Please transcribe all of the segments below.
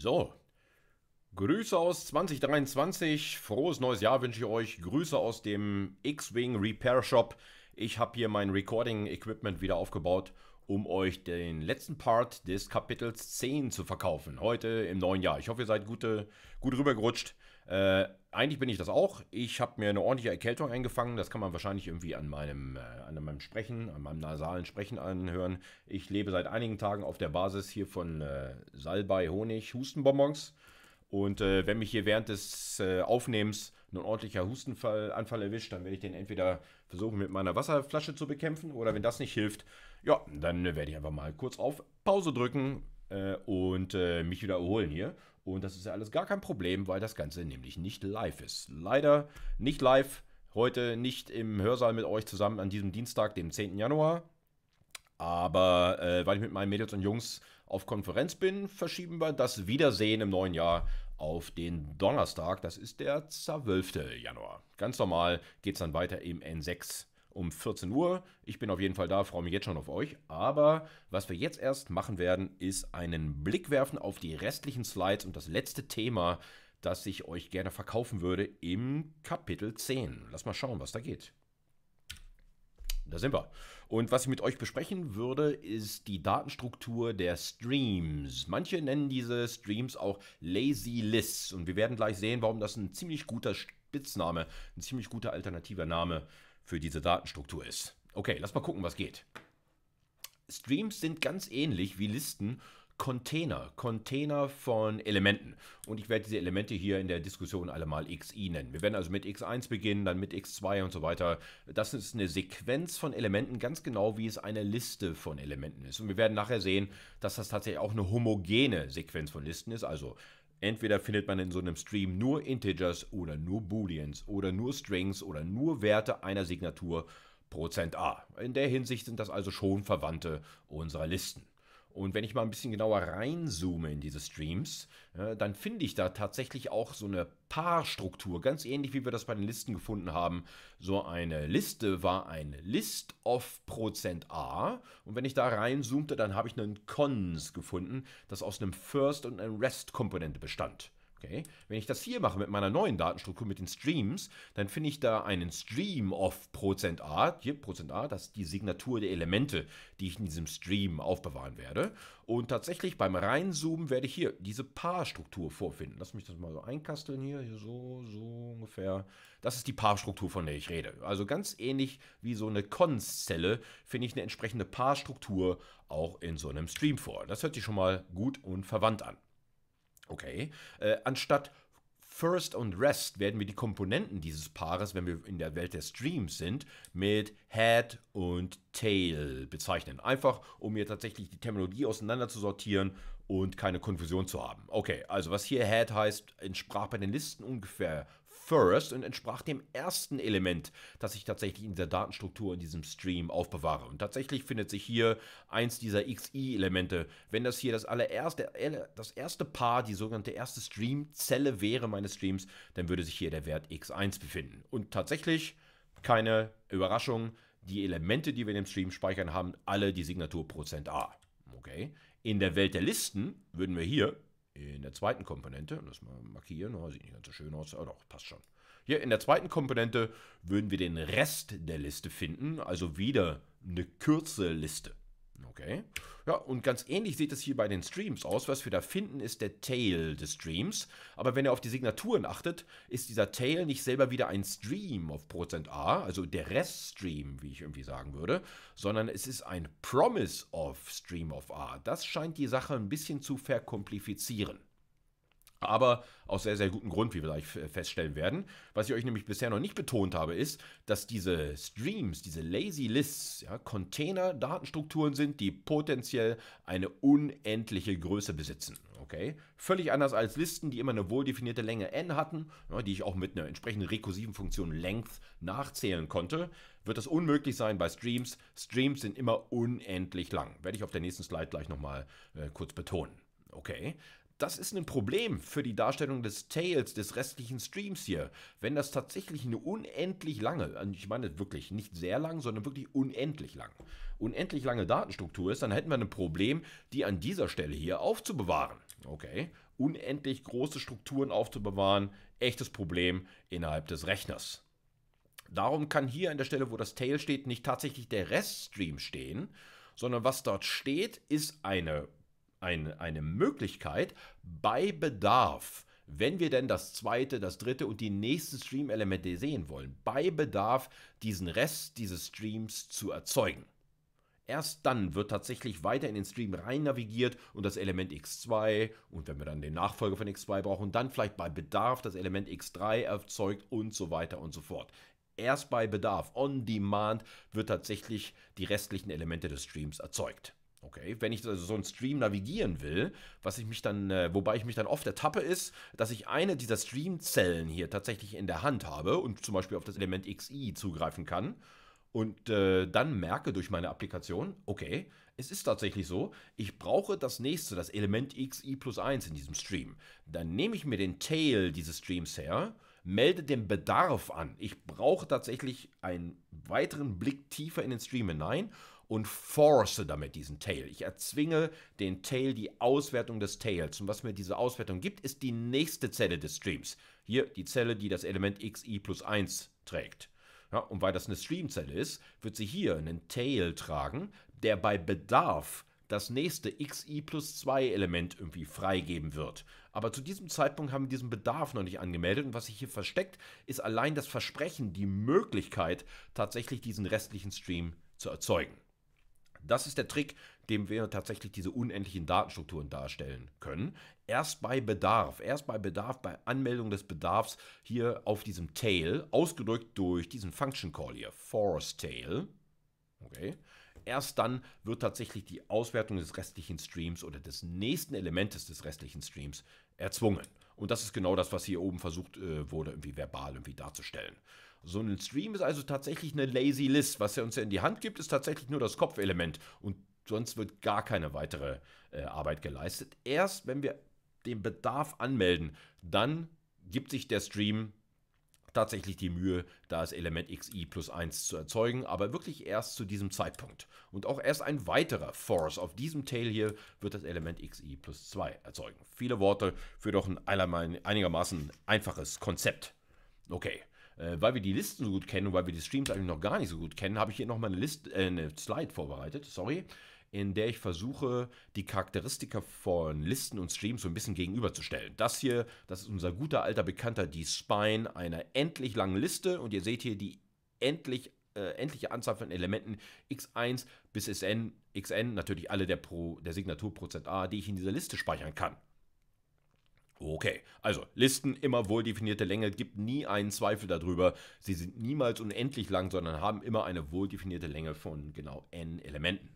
So. Grüße aus 2023, frohes neues Jahr wünsche ich euch. Grüße aus dem X-Wing Repair Shop. Ich habe hier mein Recording Equipment wieder aufgebaut, um euch den letzten Part des Kapitels 10 zu verkaufen. Heute im neuen Jahr. Ich hoffe, ihr seid gute, gut rübergerutscht. Äh, eigentlich bin ich das auch. Ich habe mir eine ordentliche Erkältung eingefangen. Das kann man wahrscheinlich irgendwie an meinem, äh, an meinem Sprechen, an meinem nasalen Sprechen anhören. Ich lebe seit einigen Tagen auf der Basis hier von äh, Salbei, Honig, Hustenbonbons. Und äh, wenn mich hier während des äh, Aufnehmens ein ordentlicher Hustenanfall erwischt, dann werde ich den entweder versuchen mit meiner Wasserflasche zu bekämpfen oder wenn das nicht hilft, ja, dann äh, werde ich einfach mal kurz auf Pause drücken äh, und äh, mich wieder erholen hier. Und das ist ja alles gar kein Problem, weil das Ganze nämlich nicht live ist. Leider nicht live, heute nicht im Hörsaal mit euch zusammen an diesem Dienstag, dem 10. Januar. Aber äh, weil ich mit meinen Mädels und Jungs auf Konferenz bin, verschieben wir das Wiedersehen im neuen Jahr auf den Donnerstag. Das ist der 12. Januar. Ganz normal geht es dann weiter im N6 um 14 Uhr. Ich bin auf jeden Fall da, freue mich jetzt schon auf euch. Aber was wir jetzt erst machen werden, ist einen Blick werfen auf die restlichen Slides und das letzte Thema, das ich euch gerne verkaufen würde im Kapitel 10. Lass mal schauen, was da geht. Da sind wir. Und was ich mit euch besprechen würde, ist die Datenstruktur der Streams. Manche nennen diese Streams auch Lazy Lists. Und wir werden gleich sehen, warum das ein ziemlich guter Spitzname, ein ziemlich guter alternativer Name ist für diese Datenstruktur ist. Okay, lass mal gucken, was geht. Streams sind ganz ähnlich wie Listen Container, Container von Elementen. Und ich werde diese Elemente hier in der Diskussion alle mal xi nennen. Wir werden also mit x1 beginnen, dann mit x2 und so weiter. Das ist eine Sequenz von Elementen, ganz genau wie es eine Liste von Elementen ist. Und wir werden nachher sehen, dass das tatsächlich auch eine homogene Sequenz von Listen ist. Also Entweder findet man in so einem Stream nur Integers oder nur Booleans oder nur Strings oder nur Werte einer Signatur %a. In der Hinsicht sind das also schon Verwandte unserer Listen. Und wenn ich mal ein bisschen genauer reinzoome in diese Streams, äh, dann finde ich da tatsächlich auch so eine Paarstruktur, ganz ähnlich wie wir das bei den Listen gefunden haben. So eine Liste war ein List of Prozent A und wenn ich da reinzoomte, dann habe ich einen Cons gefunden, das aus einem First und einem Rest Komponente bestand. Okay. Wenn ich das hier mache mit meiner neuen Datenstruktur, mit den Streams, dann finde ich da einen Stream of Prozent %a. Hier Prozent %a, das ist die Signatur der Elemente, die ich in diesem Stream aufbewahren werde. Und tatsächlich beim Reinzoomen werde ich hier diese Paarstruktur vorfinden. Lass mich das mal so einkasteln hier, hier so, so ungefähr. Das ist die Paarstruktur, von der ich rede. Also ganz ähnlich wie so eine Cons-Zelle finde ich eine entsprechende Paarstruktur auch in so einem Stream vor. Das hört sich schon mal gut und verwandt an. Okay. Äh, anstatt First und Rest werden wir die Komponenten dieses Paares, wenn wir in der Welt der Streams sind, mit Head und Tail bezeichnen. Einfach, um hier tatsächlich die Terminologie auseinander zu sortieren und keine Konfusion zu haben. Okay, also was hier Head heißt, entsprach bei den Listen ungefähr First und entsprach dem ersten Element, das ich tatsächlich in dieser Datenstruktur in diesem Stream aufbewahre. Und tatsächlich findet sich hier eins dieser XI-Elemente. Wenn das hier das allererste, äh, das erste Paar, die sogenannte erste Streamzelle wäre meines Streams, dann würde sich hier der Wert X1 befinden. Und tatsächlich, keine Überraschung, die Elemente, die wir in dem Stream speichern, haben alle die Signatur Prozent %A. Okay? In der Welt der Listen würden wir hier in der zweiten Komponente, lass mal markieren, oh, sieht nicht ganz so schön aus, aber doch, passt schon. Hier in der zweiten Komponente würden wir den Rest der Liste finden, also wieder eine kürze Liste. Okay. Ja, und ganz ähnlich sieht es hier bei den Streams aus. Was wir da finden, ist der Tail des Streams. Aber wenn ihr auf die Signaturen achtet, ist dieser Tail nicht selber wieder ein Stream auf Prozent %a, also der Reststream, wie ich irgendwie sagen würde, sondern es ist ein Promise of Stream of A. Das scheint die Sache ein bisschen zu verkomplifizieren. Aber aus sehr, sehr gutem Grund, wie wir gleich feststellen werden. Was ich euch nämlich bisher noch nicht betont habe, ist, dass diese Streams, diese Lazy Lists, ja, Container-Datenstrukturen sind, die potenziell eine unendliche Größe besitzen. Okay? Völlig anders als Listen, die immer eine wohldefinierte Länge n hatten, ja, die ich auch mit einer entsprechenden rekursiven Funktion length nachzählen konnte, wird das unmöglich sein bei Streams. Streams sind immer unendlich lang. Werde ich auf der nächsten Slide gleich nochmal äh, kurz betonen. Okay, das ist ein Problem für die Darstellung des Tails, des restlichen Streams hier. Wenn das tatsächlich eine unendlich lange, also ich meine wirklich nicht sehr lang, sondern wirklich unendlich lang, unendlich lange Datenstruktur ist, dann hätten wir ein Problem, die an dieser Stelle hier aufzubewahren. Okay, unendlich große Strukturen aufzubewahren, echtes Problem innerhalb des Rechners. Darum kann hier an der Stelle, wo das Tail steht, nicht tatsächlich der Reststream stehen, sondern was dort steht, ist eine ein, eine Möglichkeit, bei Bedarf, wenn wir denn das zweite, das dritte und die nächsten Stream-Elemente sehen wollen, bei Bedarf diesen Rest dieses Streams zu erzeugen. Erst dann wird tatsächlich weiter in den Stream rein navigiert und das Element X2 und wenn wir dann den Nachfolger von X2 brauchen, dann vielleicht bei Bedarf das Element X3 erzeugt und so weiter und so fort. Erst bei Bedarf, on demand, wird tatsächlich die restlichen Elemente des Streams erzeugt. Okay, wenn ich also so einen Stream navigieren will, was ich mich dann, äh, wobei ich mich dann oft ertappe, ist, dass ich eine dieser Streamzellen hier tatsächlich in der Hand habe und zum Beispiel auf das Element XI zugreifen kann und äh, dann merke durch meine Applikation, okay, es ist tatsächlich so, ich brauche das nächste, das Element XI plus 1 in diesem Stream. Dann nehme ich mir den Tail dieses Streams her, melde den Bedarf an. Ich brauche tatsächlich einen weiteren Blick tiefer in den Stream hinein und force damit diesen Tail. Ich erzwinge den Tail, die Auswertung des Tails. Und was mir diese Auswertung gibt, ist die nächste Zelle des Streams. Hier die Zelle, die das Element xi plus 1 trägt. Ja, und weil das eine Streamzelle ist, wird sie hier einen Tail tragen, der bei Bedarf das nächste xi plus 2 Element irgendwie freigeben wird. Aber zu diesem Zeitpunkt haben wir diesen Bedarf noch nicht angemeldet und was sich hier versteckt, ist allein das Versprechen, die Möglichkeit, tatsächlich diesen restlichen Stream zu erzeugen. Das ist der Trick, dem wir tatsächlich diese unendlichen Datenstrukturen darstellen können. Erst bei Bedarf, erst bei Bedarf, bei Anmeldung des Bedarfs hier auf diesem Tail, ausgedrückt durch diesen Function Call hier, Force Tail. Okay. Erst dann wird tatsächlich die Auswertung des restlichen Streams oder des nächsten Elementes des restlichen Streams erzwungen. Und das ist genau das, was hier oben versucht äh, wurde, irgendwie verbal irgendwie darzustellen. So ein Stream ist also tatsächlich eine Lazy List. Was er uns ja in die Hand gibt, ist tatsächlich nur das Kopfelement und sonst wird gar keine weitere äh, Arbeit geleistet. Erst wenn wir den Bedarf anmelden, dann gibt sich der Stream tatsächlich die Mühe, das Element xi plus 1 zu erzeugen, aber wirklich erst zu diesem Zeitpunkt. Und auch erst ein weiterer Force auf diesem Tail hier wird das Element xi plus 2 erzeugen. Viele Worte für doch ein einigermaßen einfaches Konzept. Okay, äh, weil wir die Listen so gut kennen und weil wir die Streams eigentlich noch gar nicht so gut kennen, habe ich hier nochmal eine, List, äh, eine Slide vorbereitet, sorry, in der ich versuche, die Charakteristika von Listen und Streams so ein bisschen gegenüberzustellen. Das hier, das ist unser guter alter Bekannter, die Spine einer endlich langen Liste und ihr seht hier die endlich äh, endliche Anzahl von Elementen x1 bis sn, xn, natürlich alle der, Pro, der Signatur Prozent A, die ich in dieser Liste speichern kann. Okay, also Listen immer wohl definierte Länge, gibt nie einen Zweifel darüber. Sie sind niemals unendlich lang, sondern haben immer eine wohl definierte Länge von genau n Elementen.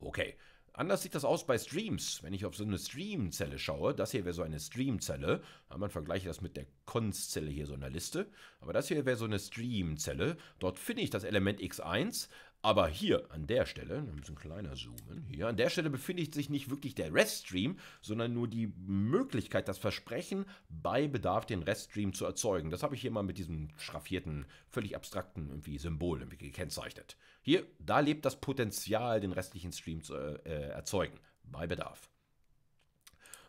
Okay, anders sieht das aus bei Streams. Wenn ich auf so eine Streamzelle schaue, das hier wäre so eine Streamzelle, man vergleicht das mit der Konstzelle hier so einer Liste, aber das hier wäre so eine Streamzelle. Dort finde ich das Element x1, aber hier an der Stelle, ein bisschen kleiner zoomen, hier an der Stelle befindet sich nicht wirklich der Reststream, sondern nur die Möglichkeit, das Versprechen bei Bedarf den Reststream zu erzeugen. Das habe ich hier mal mit diesem schraffierten, völlig abstrakten irgendwie Symbol irgendwie gekennzeichnet. Hier, da lebt das Potenzial, den restlichen Stream zu äh, erzeugen, bei Bedarf.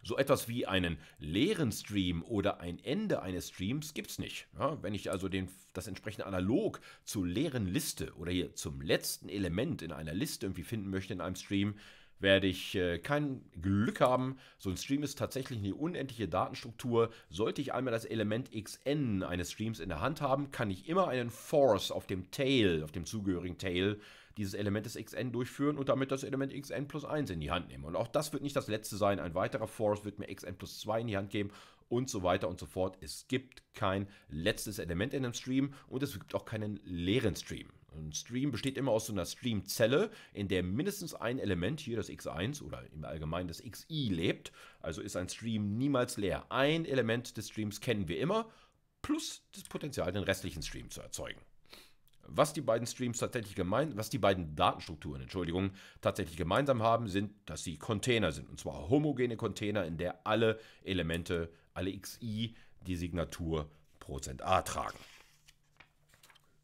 So etwas wie einen leeren Stream oder ein Ende eines Streams gibt es nicht. Ja, wenn ich also den, das entsprechende Analog zur leeren Liste oder hier zum letzten Element in einer Liste irgendwie finden möchte in einem Stream, werde ich äh, kein Glück haben. So ein Stream ist tatsächlich eine unendliche Datenstruktur. Sollte ich einmal das Element xn eines Streams in der Hand haben, kann ich immer einen Force auf dem Tail, auf dem zugehörigen Tail, dieses Element des xn durchführen und damit das Element xn plus 1 in die Hand nehmen. Und auch das wird nicht das letzte sein. Ein weiterer Force wird mir xn plus 2 in die Hand geben und so weiter und so fort. Es gibt kein letztes Element in einem Stream und es gibt auch keinen leeren Stream. Ein Stream besteht immer aus so einer Streamzelle, in der mindestens ein Element, hier das x1 oder im Allgemeinen das xi, lebt. Also ist ein Stream niemals leer. Ein Element des Streams kennen wir immer, plus das Potenzial, den restlichen Stream zu erzeugen. Was die beiden Streams tatsächlich gemein, was die beiden Datenstrukturen, Entschuldigung, tatsächlich gemeinsam haben, sind, dass sie Container sind. Und zwar homogene Container, in der alle Elemente, alle XI die Signatur Prozent %a tragen.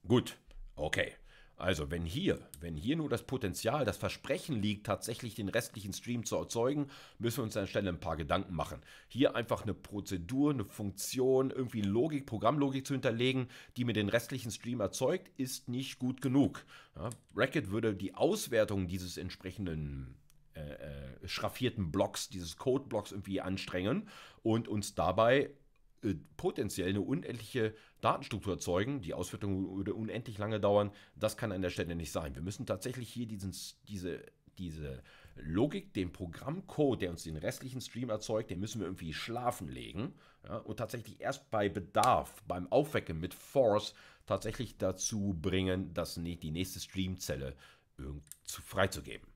Gut, okay. Also wenn hier, wenn hier nur das Potenzial, das Versprechen liegt, tatsächlich den restlichen Stream zu erzeugen, müssen wir uns an der Stelle ein paar Gedanken machen. Hier einfach eine Prozedur, eine Funktion, irgendwie Logik, Programmlogik zu hinterlegen, die mir den restlichen Stream erzeugt, ist nicht gut genug. Ja, Racket würde die Auswertung dieses entsprechenden äh, äh, schraffierten Blocks, dieses Codeblocks irgendwie anstrengen und uns dabei äh, potenziell eine unendliche Datenstruktur erzeugen. Die Auswertung würde unendlich lange dauern. Das kann an der Stelle nicht sein. Wir müssen tatsächlich hier diesen, diese, diese Logik, den Programmcode, der uns den restlichen Stream erzeugt, den müssen wir irgendwie schlafen legen ja, und tatsächlich erst bei Bedarf, beim Aufwecken mit Force tatsächlich dazu bringen, dass die nächste Streamzelle freizugeben.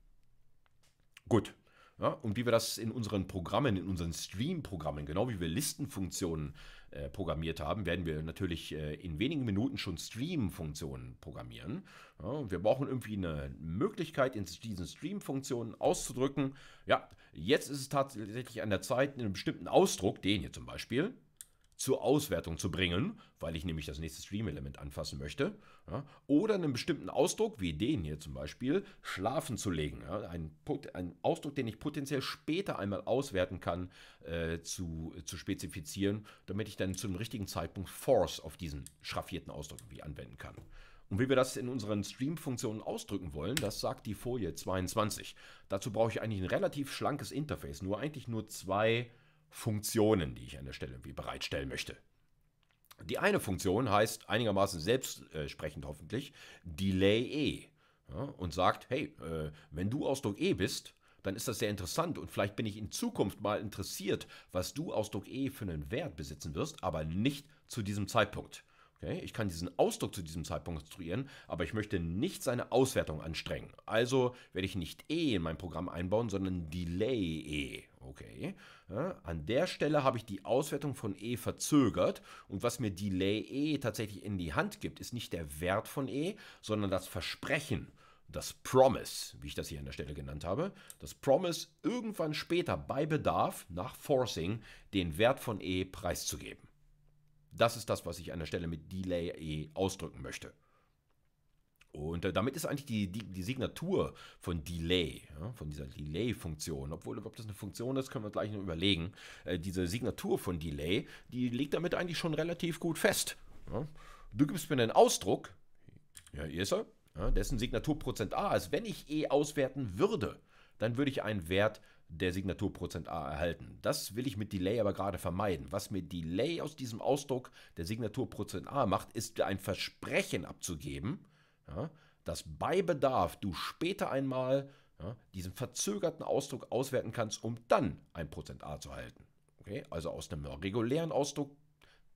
Gut, ja, und wie wir das in unseren Programmen, in unseren Stream-Programmen, genau wie wir Listenfunktionen äh, programmiert haben, werden wir natürlich äh, in wenigen Minuten schon Stream-Funktionen programmieren. Ja, wir brauchen irgendwie eine Möglichkeit, in diesen Stream-Funktionen auszudrücken. Ja, jetzt ist es tatsächlich an der Zeit, einen bestimmten Ausdruck, den hier zum Beispiel, zur Auswertung zu bringen, weil ich nämlich das nächste Stream-Element anfassen möchte. Ja, oder einen bestimmten Ausdruck, wie den hier zum Beispiel, schlafen zu legen. Ja, ein, ein, Ausdruck, den ich potenziell später einmal auswerten kann, äh, zu, äh, zu spezifizieren, damit ich dann zum richtigen Zeitpunkt Force auf diesen schraffierten Ausdruck irgendwie anwenden kann. Und wie wir das in unseren Stream-Funktionen ausdrücken wollen, das sagt die Folie 22. Dazu brauche ich eigentlich ein relativ schlankes Interface, nur eigentlich nur zwei Funktionen, die ich an der Stelle irgendwie bereitstellen möchte. Die eine Funktion heißt einigermaßen selbstsprechend hoffentlich Delay E ja, und sagt, hey, äh, wenn du Ausdruck E bist, dann ist das sehr interessant und vielleicht bin ich in Zukunft mal interessiert, was du Ausdruck E für einen Wert besitzen wirst, aber nicht zu diesem Zeitpunkt. Okay? Ich kann diesen Ausdruck zu diesem Zeitpunkt konstruieren, aber ich möchte nicht seine Auswertung anstrengen. Also werde ich nicht E in mein Programm einbauen, sondern Delay E. Okay. Ja, an der Stelle habe ich die Auswertung von E verzögert und was mir Delay E tatsächlich in die Hand gibt, ist nicht der Wert von E, sondern das Versprechen, das Promise, wie ich das hier an der Stelle genannt habe, das Promise irgendwann später bei Bedarf nach Forcing den Wert von E preiszugeben. Das ist das, was ich an der Stelle mit Delay E ausdrücken möchte. Und äh, damit ist eigentlich die, die, die Signatur von Delay, ja, von dieser Delay-Funktion, obwohl ob das eine Funktion ist, können wir gleich noch überlegen, äh, diese Signatur von Delay, die liegt damit eigentlich schon relativ gut fest. Ja. Du gibst mir einen Ausdruck, ja, hier ist er, ja, dessen Signaturprozent A ist. Also wenn ich E auswerten würde, dann würde ich einen Wert der Signaturprozent A erhalten. Das will ich mit Delay aber gerade vermeiden. Was mir Delay aus diesem Ausdruck der Signaturprozent A macht, ist ein Versprechen abzugeben, ja, dass bei Bedarf du später einmal ja, diesen verzögerten Ausdruck auswerten kannst, um dann ein Prozent A zu halten. Okay? Also aus einem regulären Ausdruck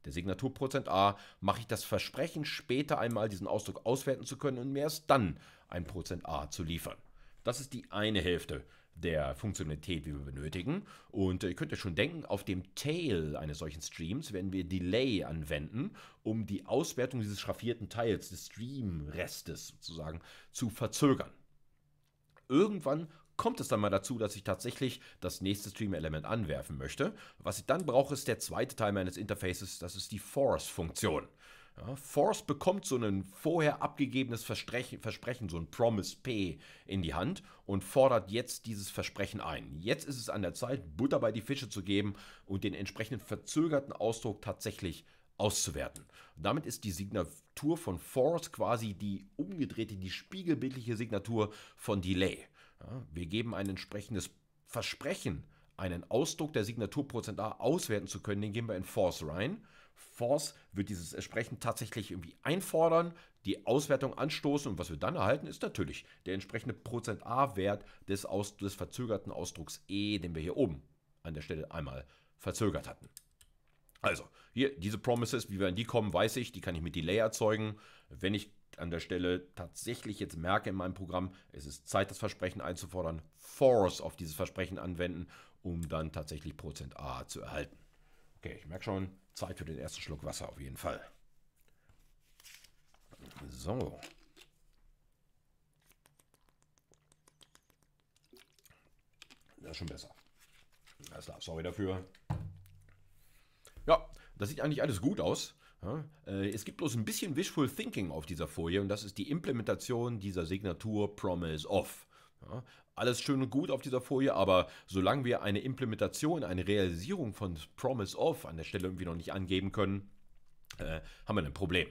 der Signatur Prozent A mache ich das Versprechen, später einmal diesen Ausdruck auswerten zu können und mir erst dann ein Prozent A zu liefern. Das ist die eine Hälfte der Funktionalität, wie wir benötigen. Und äh, ihr könnt ja schon denken, auf dem Tail eines solchen Streams werden wir Delay anwenden, um die Auswertung dieses schraffierten Teils, des Stream-Restes sozusagen, zu verzögern. Irgendwann kommt es dann mal dazu, dass ich tatsächlich das nächste Stream-Element anwerfen möchte. Was ich dann brauche, ist der zweite Teil meines Interfaces, das ist die Force-Funktion. Ja, Force bekommt so ein vorher abgegebenes Versprechen, Versprechen, so ein Promise P in die Hand und fordert jetzt dieses Versprechen ein. Jetzt ist es an der Zeit, Butter bei die Fische zu geben und den entsprechenden verzögerten Ausdruck tatsächlich auszuwerten. damit ist die Signatur von Force quasi die umgedrehte, die spiegelbildliche Signatur von Delay. Ja, wir geben ein entsprechendes Versprechen, einen Ausdruck der Signatur A auswerten zu können, den geben wir in Force rein Force wird dieses entsprechend tatsächlich irgendwie einfordern, die Auswertung anstoßen und was wir dann erhalten, ist natürlich der entsprechende Prozent A-Wert des, des verzögerten Ausdrucks E, den wir hier oben an der Stelle einmal verzögert hatten. Also, hier diese Promises, wie wir an die kommen, weiß ich, die kann ich mit Delay erzeugen. Wenn ich an der Stelle tatsächlich jetzt merke in meinem Programm, es ist Zeit, das Versprechen einzufordern, Force auf dieses Versprechen anwenden, um dann tatsächlich Prozent A zu erhalten. Okay, ich merke schon, Zeit für den ersten Schluck Wasser auf jeden Fall. So. Das ist schon besser. Alles klar, sorry dafür. Ja, das sieht eigentlich alles gut aus. Äh, es gibt bloß ein bisschen Wishful Thinking auf dieser Folie und das ist die Implementation dieser Signatur Promise Off alles schön und gut auf dieser Folie, aber solange wir eine Implementation, eine Realisierung von Promise of an der Stelle irgendwie noch nicht angeben können, äh, haben wir ein Problem.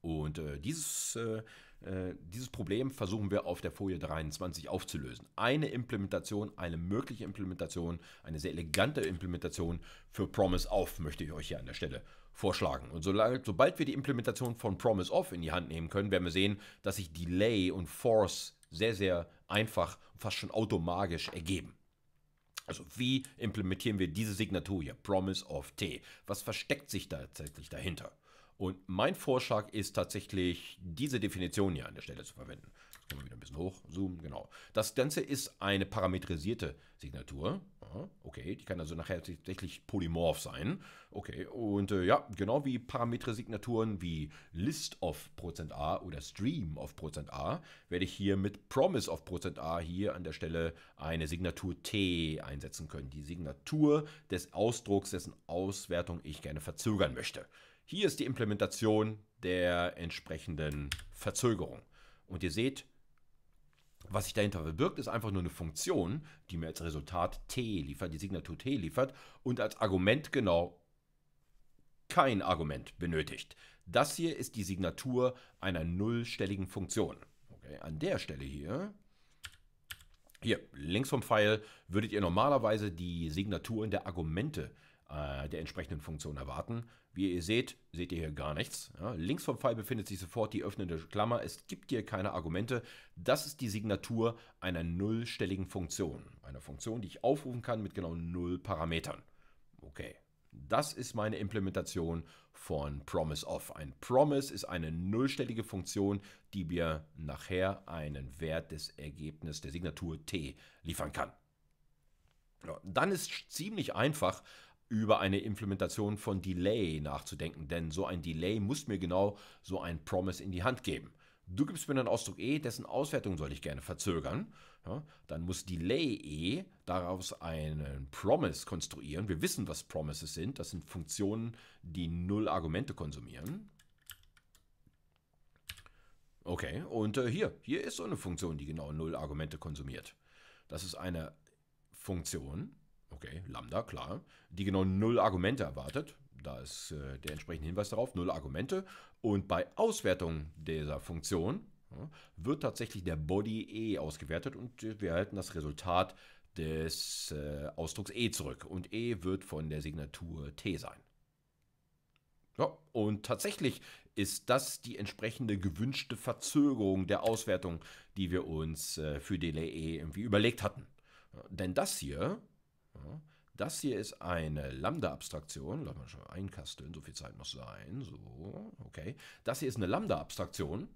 Und äh, dieses, äh, äh dieses Problem versuchen wir auf der Folie 23 aufzulösen. Eine Implementation, eine mögliche Implementation, eine sehr elegante Implementation für Promise auf, möchte ich euch hier an der Stelle vorschlagen. Und solange, sobald wir die Implementation von Promise Off in die Hand nehmen können, werden wir sehen, dass sich Delay und Force sehr, sehr einfach fast schon automatisch ergeben. Also wie implementieren wir diese Signatur hier, Promise of T? Was versteckt sich da tatsächlich dahinter? Und mein Vorschlag ist tatsächlich, diese Definition hier an der Stelle zu verwenden können wir wieder ein bisschen hochzoomen, genau. Das Ganze ist eine parametrisierte Signatur. Aha, okay, die kann also nachher tatsächlich polymorph sein. Okay, und äh, ja, genau wie Parametersignaturen wie List of %a oder Stream of %a werde ich hier mit Promise of %a hier an der Stelle eine Signatur t einsetzen können. Die Signatur des Ausdrucks, dessen Auswertung ich gerne verzögern möchte. Hier ist die Implementation der entsprechenden Verzögerung. Und ihr seht, was sich dahinter verbirgt, ist einfach nur eine Funktion, die mir als Resultat t liefert, die Signatur t liefert und als Argument genau kein Argument benötigt. Das hier ist die Signatur einer nullstelligen Funktion. Okay, an der Stelle hier, hier links vom Pfeil, würdet ihr normalerweise die Signaturen der Argumente äh, der entsprechenden Funktion erwarten. Wie ihr seht, seht ihr hier gar nichts. Ja, links vom Pfeil befindet sich sofort die öffnende Klammer. Es gibt hier keine Argumente. Das ist die Signatur einer nullstelligen Funktion. Einer Funktion, die ich aufrufen kann mit genau null Parametern. Okay. Das ist meine Implementation von PromiseOf. Ein Promise ist eine nullstellige Funktion, die mir nachher einen Wert des Ergebnisses der Signatur t liefern kann. dann ist ziemlich einfach, über eine Implementation von Delay nachzudenken, denn so ein Delay muss mir genau so ein Promise in die Hand geben. Du gibst mir einen Ausdruck E, dessen Auswertung soll ich gerne verzögern. Ja, dann muss Delay E daraus einen Promise konstruieren. Wir wissen, was Promises sind. Das sind Funktionen, die null Argumente konsumieren. Okay, und äh, hier, hier ist so eine Funktion, die genau null Argumente konsumiert. Das ist eine Funktion, Okay, Lambda, klar. Die genau null Argumente erwartet. Da ist äh, der entsprechende Hinweis darauf, null Argumente. Und bei Auswertung dieser Funktion ja, wird tatsächlich der Body E ausgewertet und wir erhalten das Resultat des äh, Ausdrucks E zurück. Und E wird von der Signatur T sein. Ja, und tatsächlich ist das die entsprechende gewünschte Verzögerung der Auswertung, die wir uns äh, für Delay E irgendwie überlegt hatten. Denn das hier Ne? Das hier ist eine Lambda-Abstraktion. Lass mal schon einkasteln, so viel Zeit muss sein. So, okay. Das hier ist eine Lambda-Abstraktion.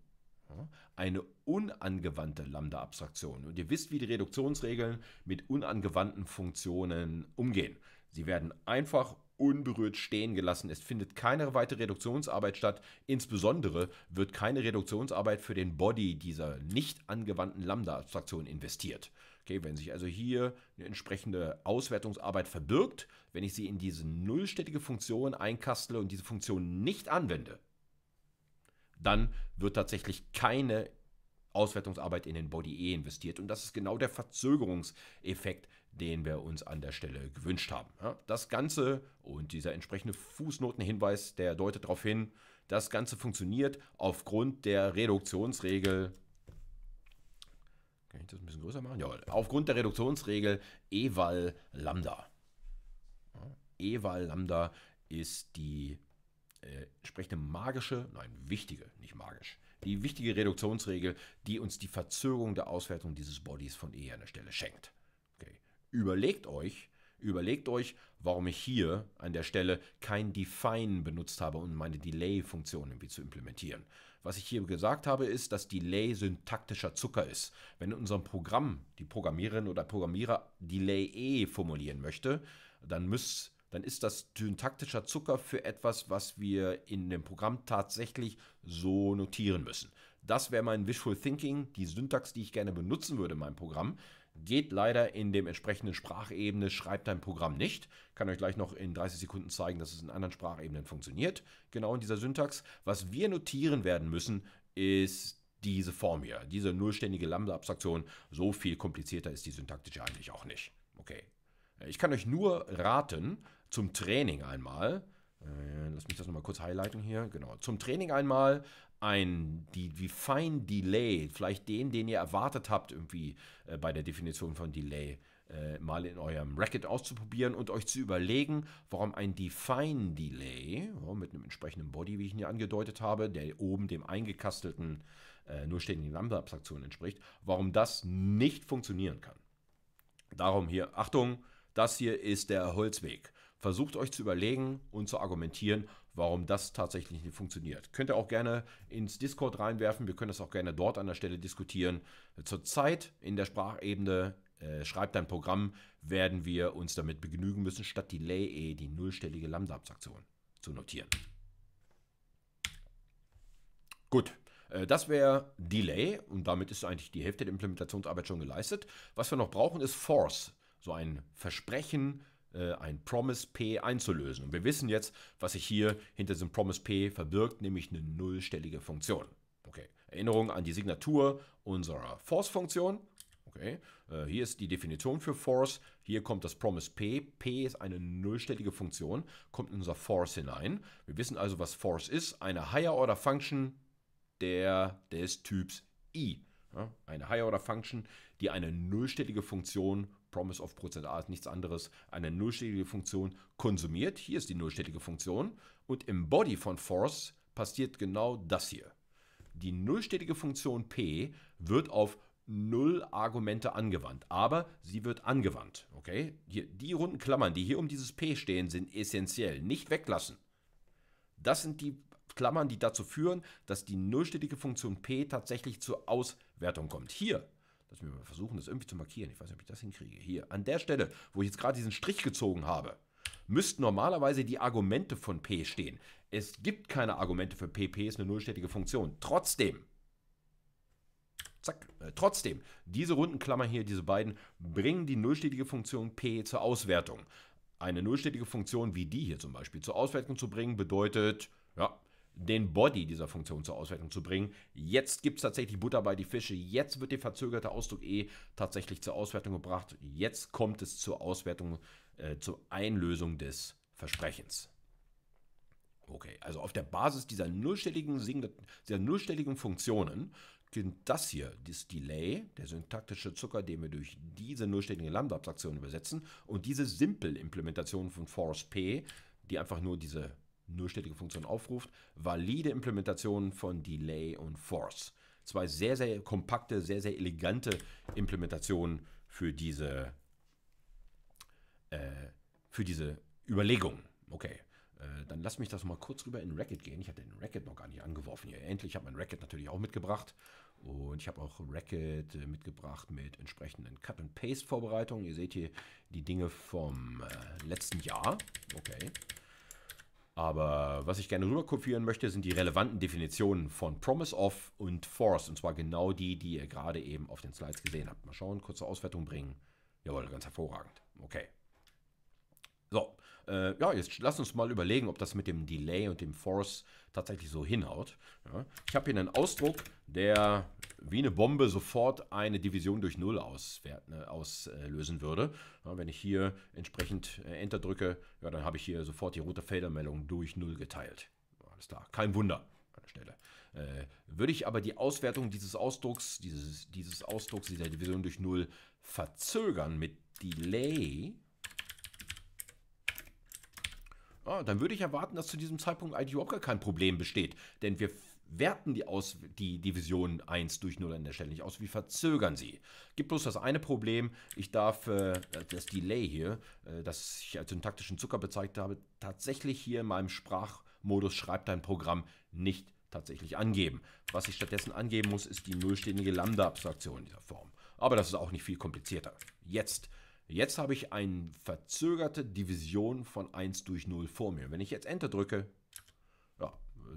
Eine unangewandte Lambda-Abstraktion. Und ihr wisst, wie die Reduktionsregeln mit unangewandten Funktionen umgehen. Sie werden einfach unberührt stehen gelassen. Es findet keine weitere Reduktionsarbeit statt. Insbesondere wird keine Reduktionsarbeit für den Body dieser nicht angewandten Lambda-Abstraktion investiert. Okay, wenn sich also hier eine entsprechende Auswertungsarbeit verbirgt, wenn ich sie in diese nullstätige Funktion einkastle und diese Funktion nicht anwende, dann wird tatsächlich keine Auswertungsarbeit in den Body E investiert. Und das ist genau der Verzögerungseffekt, den wir uns an der Stelle gewünscht haben. Das Ganze und dieser entsprechende Fußnotenhinweis, der deutet darauf hin, das Ganze funktioniert aufgrund der Reduktionsregel kann ich das ein bisschen größer machen? Ja, aufgrund der Reduktionsregel Eval Lambda. Eval Lambda ist die äh, entsprechende magische, nein, wichtige, nicht magisch, die wichtige Reduktionsregel, die uns die Verzögerung der Auswertung dieses Bodies von E an der Stelle schenkt. Okay. Überlegt euch, überlegt euch, warum ich hier an der Stelle kein Define benutzt habe, um meine Delay-Funktion irgendwie zu implementieren. Was ich hier gesagt habe, ist, dass Delay syntaktischer Zucker ist. Wenn in unserem Programm die Programmiererin oder Programmierer Delay E formulieren möchte, dann muss dann ist das syntaktischer Zucker für etwas, was wir in dem Programm tatsächlich so notieren müssen. Das wäre mein Visual Thinking, die Syntax, die ich gerne benutzen würde in meinem Programm geht leider in dem entsprechenden Sprachebene, schreibt dein Programm nicht. Kann euch gleich noch in 30 Sekunden zeigen, dass es in anderen Sprachebenen funktioniert, genau in dieser Syntax. Was wir notieren werden müssen, ist diese Form hier, diese nullständige Lambda-Abstraktion. So viel komplizierter ist die syntaktische eigentlich auch nicht. Okay. Ich kann euch nur raten, zum Training einmal, äh, lass mich das nochmal kurz highlighten hier, genau, zum Training einmal ein die, die fein Delay, vielleicht den, den ihr erwartet habt, irgendwie äh, bei der Definition von Delay, äh, mal in eurem Racket auszuprobieren und euch zu überlegen, warum ein Define Delay ja, mit einem entsprechenden Body, wie ich ihn hier angedeutet habe, der oben dem eingekastelten äh, nur stehenden Lambda-Abstraktion entspricht, warum das nicht funktionieren kann. Darum hier, Achtung, das hier ist der Holzweg. Versucht euch zu überlegen und zu argumentieren, warum das tatsächlich nicht funktioniert. Könnt ihr auch gerne ins Discord reinwerfen. Wir können das auch gerne dort an der Stelle diskutieren. Zurzeit in der Sprachebene äh, schreibt ein Programm, werden wir uns damit begnügen müssen, statt Delay Lay-E die nullstellige Lambda-Abstraktion zu notieren. Gut, äh, das wäre Delay e und damit ist eigentlich die Hälfte der Implementationsarbeit schon geleistet. Was wir noch brauchen, ist Force, so ein Versprechen äh, ein Promise P einzulösen. Und wir wissen jetzt, was sich hier hinter diesem Promise P verbirgt, nämlich eine nullstellige Funktion. Okay, Erinnerung an die Signatur unserer Force-Funktion. Okay, äh, hier ist die Definition für Force. Hier kommt das Promise P. P ist eine nullstellige Funktion, kommt in unser Force hinein. Wir wissen also, was Force ist. Eine Higher-Order-Function der, des Typs I. eine Higher-Order-Function, die eine nullstellige Funktion Promise of Prozent A ist nichts anderes, eine nullstellige Funktion konsumiert. Hier ist die nullstellige Funktion. Und im Body von Force passiert genau das hier. Die nullstellige Funktion P wird auf null Argumente angewandt, aber sie wird angewandt. Okay? Hier, die runden Klammern, die hier um dieses P stehen, sind essentiell. Nicht weglassen. Das sind die Klammern, die dazu führen, dass die nullstellige Funktion P tatsächlich zur Auswertung kommt. Hier Lass mich mal versuchen, das irgendwie zu markieren. Ich weiß nicht, ob ich das hinkriege. Hier, an der Stelle, wo ich jetzt gerade diesen Strich gezogen habe, müssten normalerweise die Argumente von P stehen. Es gibt keine Argumente für P. P ist eine nullstätige Funktion. Trotzdem, zack, äh, trotzdem, diese runden Klammer hier, diese beiden, bringen die nullstätige Funktion P zur Auswertung. Eine nullstätige Funktion wie die hier zum Beispiel zur Auswertung zu bringen, bedeutet, ja, den Body dieser Funktion zur Auswertung zu bringen. Jetzt gibt es tatsächlich Butter bei die Fische. Jetzt wird der verzögerte Ausdruck E tatsächlich zur Auswertung gebracht. Jetzt kommt es zur Auswertung, äh, zur Einlösung des Versprechens. Okay, also auf der Basis dieser nullstelligen, dieser nullstelligen Funktionen beginnt das hier, das Delay, der syntaktische Zucker, den wir durch diese nullständige Lambda-Abstraktion übersetzen und diese simple Implementation von Force P, die einfach nur diese nur stetige Funktion aufruft, valide Implementationen von Delay und Force. Zwei sehr, sehr kompakte, sehr, sehr elegante Implementationen für diese, äh, für diese Überlegung. Okay, äh, dann lass mich das mal kurz rüber in Racket gehen. Ich hatte den Racket noch gar nicht angeworfen hier. Endlich habe ich mein Racket natürlich auch mitgebracht. Und ich habe auch Racket äh, mitgebracht mit entsprechenden Cut-and-Paste-Vorbereitungen. Ihr seht hier die Dinge vom äh, letzten Jahr. Okay. Aber was ich gerne rüberkopieren möchte, sind die relevanten Definitionen von Promise of und Force. Und zwar genau die, die ihr gerade eben auf den Slides gesehen habt. Mal schauen, kurze Auswertung bringen. Jawohl, ganz hervorragend. Okay. So, äh, ja, jetzt lasst uns mal überlegen, ob das mit dem Delay und dem Force tatsächlich so hinhaut. Ja. Ich habe hier einen Ausdruck, der wie eine Bombe sofort eine Division durch Null auswerten, ne, auslösen würde. Ja, wenn ich hier entsprechend äh, Enter drücke, ja, dann habe ich hier sofort die rote Feldermeldung durch Null geteilt. Alles klar, kein Wunder an der Stelle. Äh, würde ich aber die Auswertung dieses Ausdrucks, dieses, dieses Ausdrucks dieser Division durch Null verzögern mit Delay, ja, ah, dann würde ich erwarten, dass zu diesem Zeitpunkt eigentlich überhaupt gar kein Problem besteht. Denn wir werten die, aus, die Division 1 durch 0 an der Stelle nicht aus, wie verzögern sie. Gibt bloß das eine Problem, ich darf äh, das Delay hier, äh, das ich als syntaktischen Zucker bezeichnet habe, tatsächlich hier in meinem Sprachmodus schreibt dein Programm nicht tatsächlich angeben. Was ich stattdessen angeben muss, ist die nullständige Lambda-Abstraktion in dieser Form. Aber das ist auch nicht viel komplizierter. Jetzt Jetzt habe ich eine verzögerte Division von 1 durch 0 vor mir. Wenn ich jetzt Enter drücke,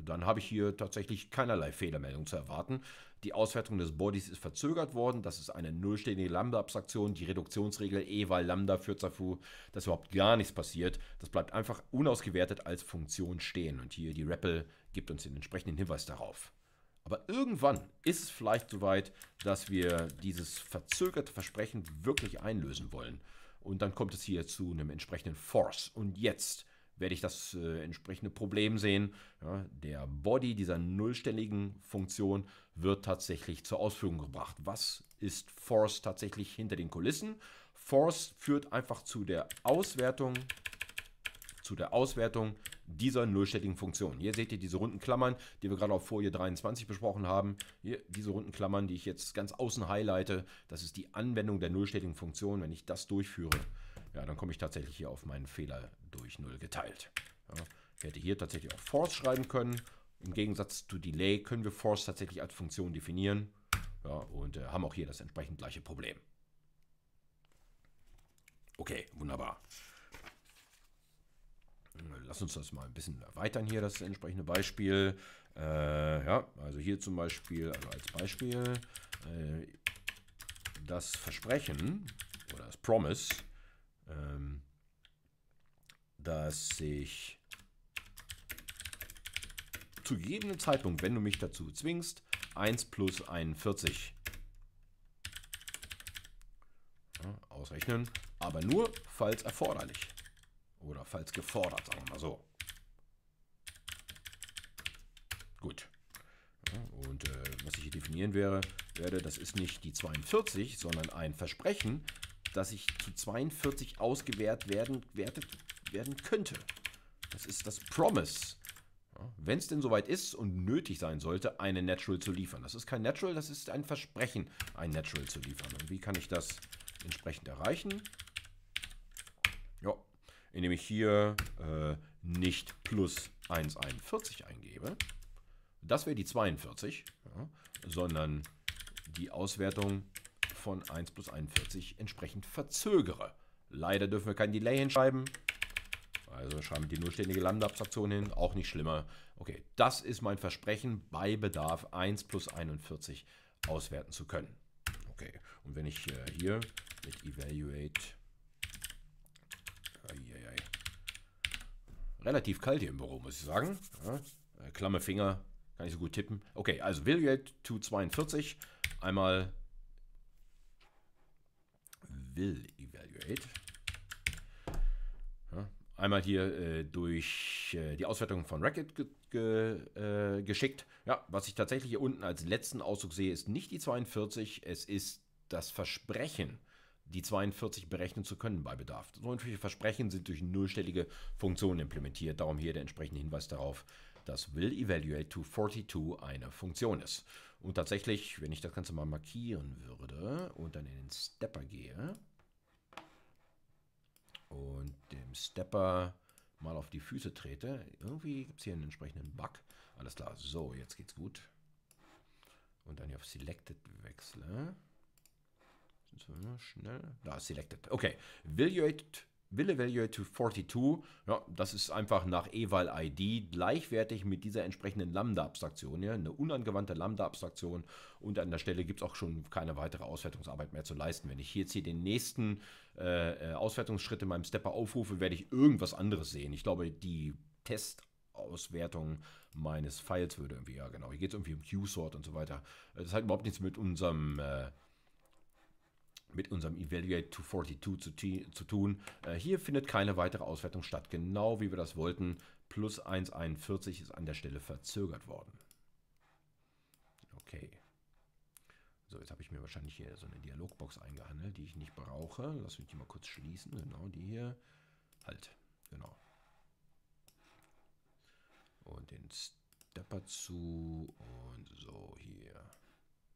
dann habe ich hier tatsächlich keinerlei Fehlermeldung zu erwarten. Die Auswertung des Bodies ist verzögert worden. Das ist eine nullständige Lambda-Abstraktion. Die Reduktionsregel E weil Lambda führt dazu, dass überhaupt gar nichts passiert. Das bleibt einfach unausgewertet als Funktion stehen. Und hier die REPL gibt uns den entsprechenden Hinweis darauf. Aber irgendwann ist es vielleicht soweit, dass wir dieses verzögerte Versprechen wirklich einlösen wollen. Und dann kommt es hier zu einem entsprechenden Force. Und jetzt werde ich das äh, entsprechende Problem sehen. Ja, der Body dieser nullstelligen Funktion wird tatsächlich zur Ausführung gebracht. Was ist Force tatsächlich hinter den Kulissen? Force führt einfach zu der Auswertung, zu der Auswertung dieser nullstelligen Funktion. Hier seht ihr diese runden Klammern, die wir gerade auf Folie 23 besprochen haben. Hier diese runden Klammern, die ich jetzt ganz außen highlighte. Das ist die Anwendung der nullstelligen Funktion, wenn ich das durchführe. Ja, dann komme ich tatsächlich hier auf meinen Fehler durch 0 geteilt. Ja, ich hätte hier tatsächlich auch Force schreiben können. Im Gegensatz zu Delay können wir Force tatsächlich als Funktion definieren. Ja, und äh, haben auch hier das entsprechend gleiche Problem. Okay, wunderbar. Äh, lass uns das mal ein bisschen erweitern hier, das entsprechende Beispiel. Äh, ja, also hier zum Beispiel, also als Beispiel, äh, das Versprechen oder das Promise ähm, dass ich zu jedem Zeitpunkt, wenn du mich dazu zwingst, 1 plus 41 ja, ausrechnen, aber nur, falls erforderlich oder falls gefordert, sagen wir mal so. Gut. und äh, was ich hier definieren wäre, werde, das ist nicht die 42, sondern ein Versprechen, dass ich zu 42 ausgewertet werden, wertet, werden könnte. Das ist das Promise. Wenn es denn soweit ist und nötig sein sollte, eine Natural zu liefern. Das ist kein Natural, das ist ein Versprechen, ein Natural zu liefern. Und wie kann ich das entsprechend erreichen? Ja, indem ich hier äh, nicht plus 141 eingebe. Das wäre die 42, ja, sondern die Auswertung von 1 plus 41 entsprechend verzögere. Leider dürfen wir kein Delay hinschreiben. Also schreiben wir die nullständige Lambda-Abstraktion hin, auch nicht schlimmer. Okay, das ist mein Versprechen, bei Bedarf 1 plus 41 auswerten zu können. Okay, und wenn ich äh, hier mit Evaluate... Eieiei. Relativ kalt hier im Büro, muss ich sagen. Ja, äh, klamme Finger, kann ich so gut tippen. Okay, also Evaluate to 42, einmal will evaluate. Ja, einmal hier äh, durch äh, die Auswertung von Racket ge ge äh, geschickt. Ja, was ich tatsächlich hier unten als letzten Ausdruck sehe, ist nicht die 42, es ist das Versprechen, die 42 berechnen zu können bei Bedarf. Solche Versprechen sind durch nullstellige Funktionen implementiert. Darum hier der entsprechende Hinweis darauf, dass will evaluate to 42 eine Funktion ist. Und tatsächlich, wenn ich das Ganze mal markieren würde und dann in den Stepper gehe und dem Stepper mal auf die Füße trete, irgendwie gibt es hier einen entsprechenden Bug. Alles klar, so, jetzt geht's gut. Und dann hier auf Selected wechsle. Schnell. Da, Selected. Okay. Evaluate Will Evaluate to 42, ja, das ist einfach nach Eval ID gleichwertig mit dieser entsprechenden Lambda-Abstraktion. Ja, eine unangewandte Lambda-Abstraktion und an der Stelle gibt es auch schon keine weitere Auswertungsarbeit mehr zu leisten. Wenn ich jetzt hier den nächsten äh, äh, Auswertungsschritt in meinem Stepper aufrufe, werde ich irgendwas anderes sehen. Ich glaube, die Test- Auswertung meines Files würde irgendwie, ja genau, hier geht es irgendwie um Q-Sort und so weiter. Äh, das hat überhaupt nichts mit unserem äh, mit unserem Evaluate 242 zu, zu tun. Äh, hier findet keine weitere Auswertung statt, genau wie wir das wollten. Plus 141 ist an der Stelle verzögert worden. Okay. So, jetzt habe ich mir wahrscheinlich hier so eine Dialogbox eingehandelt, die ich nicht brauche. Lass mich die mal kurz schließen. Genau, die hier. Halt, genau. Und den Stepper zu und so hier.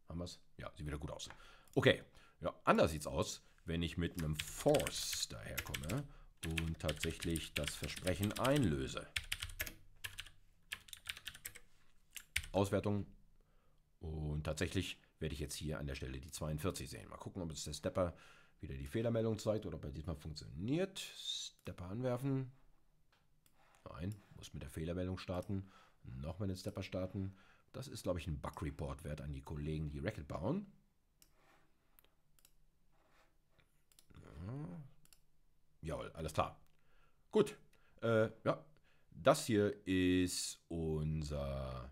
Haben wir es? Ja, sieht wieder gut aus. Okay. Ja, anders sieht's aus, wenn ich mit einem Force daherkomme und tatsächlich das Versprechen einlöse. Auswertung. Und tatsächlich werde ich jetzt hier an der Stelle die 42 sehen. Mal gucken, ob uns der Stepper wieder die Fehlermeldung zeigt oder ob er diesmal funktioniert. Stepper anwerfen. Nein, muss mit der Fehlermeldung starten. Nochmal den Stepper starten. Das ist, glaube ich, ein Bug-Report wert an die Kollegen, die Racket bauen. Jawohl, alles klar. Gut. Äh, ja, das hier ist unser